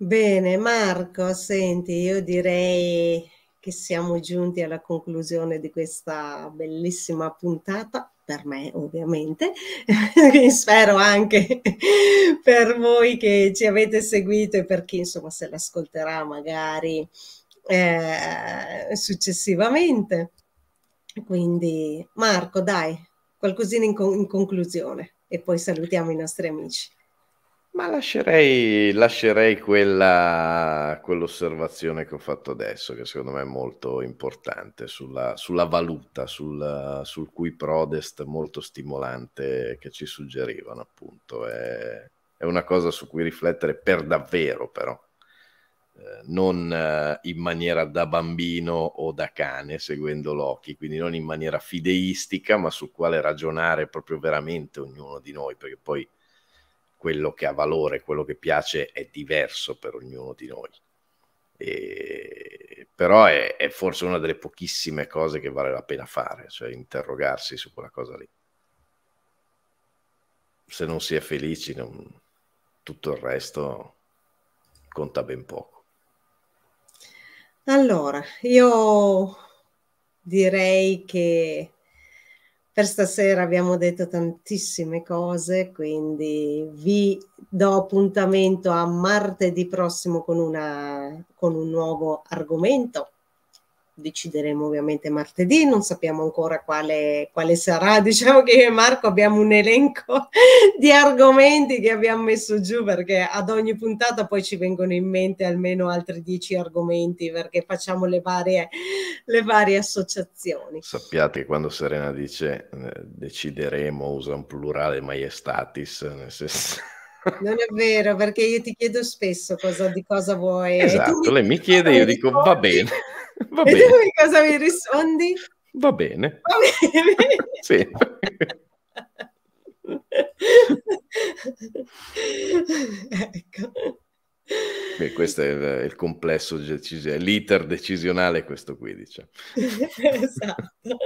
Bene, Marco, senti, io direi che siamo giunti alla conclusione di questa bellissima puntata per me ovviamente, spero anche per voi che ci avete seguito e per chi insomma se l'ascolterà magari eh, successivamente. Quindi Marco, dai, qualcosina in, con in conclusione e poi salutiamo i nostri amici. Ma lascerei, lascerei quella, quell'osservazione che ho fatto adesso, che secondo me è molto importante, sulla, sulla valuta, sul, sul cui prodest molto stimolante che ci suggerivano, appunto. È, è una cosa su cui riflettere per davvero, però eh, non eh, in maniera da bambino o da cane, seguendo Loki, quindi non in maniera fideistica, ma sul quale ragionare proprio veramente ognuno di noi, perché poi quello che ha valore, quello che piace è diverso per ognuno di noi. E, però è, è, forse una delle pochissime cose che vale la pena fare, cioè interrogarsi su quella cosa lì. Se non si è felici, non, tutto il resto conta ben poco. Allora, io direi che per stasera abbiamo detto tantissime cose, quindi vi do appuntamento a martedì prossimo con, una, con un nuovo argomento decideremo ovviamente martedì, non sappiamo ancora quale, quale, sarà, diciamo che io e Marco abbiamo un elenco di argomenti che abbiamo messo giù perché ad ogni puntata poi ci vengono in mente almeno altri dieci argomenti perché facciamo le varie, le varie associazioni. Sappiate che quando Serena dice eh, decideremo usa un plurale maiestatis, nel senso... Non è vero, perché io ti chiedo spesso cosa, di cosa vuoi. Esatto, lei mi chiede, io dico va bene. Va e bene. tu cosa mi rispondi? Va bene. Va bene. sì. ecco. Beh, questo è il, il complesso l'iter decisionale questo qui, diciamo. esatto.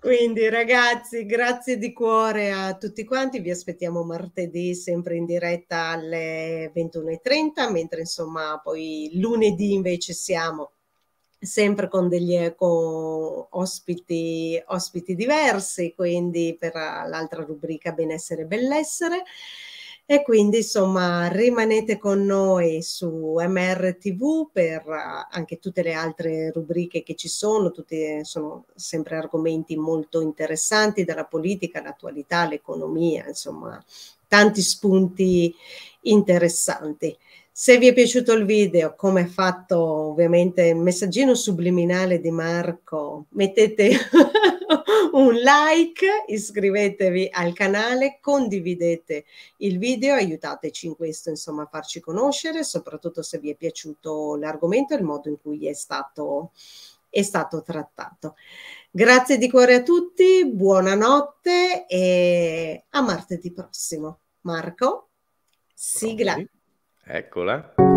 Quindi ragazzi, grazie di cuore a tutti quanti, vi aspettiamo martedì sempre in diretta alle 21.30, mentre insomma poi lunedì invece siamo sempre con degli con ospiti, ospiti diversi, quindi per l'altra rubrica benessere e bellessere. E quindi insomma rimanete con noi su MRTV per eh, anche tutte le altre rubriche che ci sono, tutte eh, sono sempre argomenti molto interessanti, dalla politica all'attualità, all'economia, insomma tanti spunti interessanti. Se vi è piaciuto il video, come ha fatto ovviamente il messaggino subliminale di Marco, mettete un like, iscrivetevi al canale, condividete il video, aiutateci in questo, insomma, a farci conoscere, soprattutto se vi è piaciuto l'argomento e il modo in cui è stato, è stato trattato. Grazie di cuore a tutti, buonanotte e a martedì prossimo. Marco, sigla. Eccola.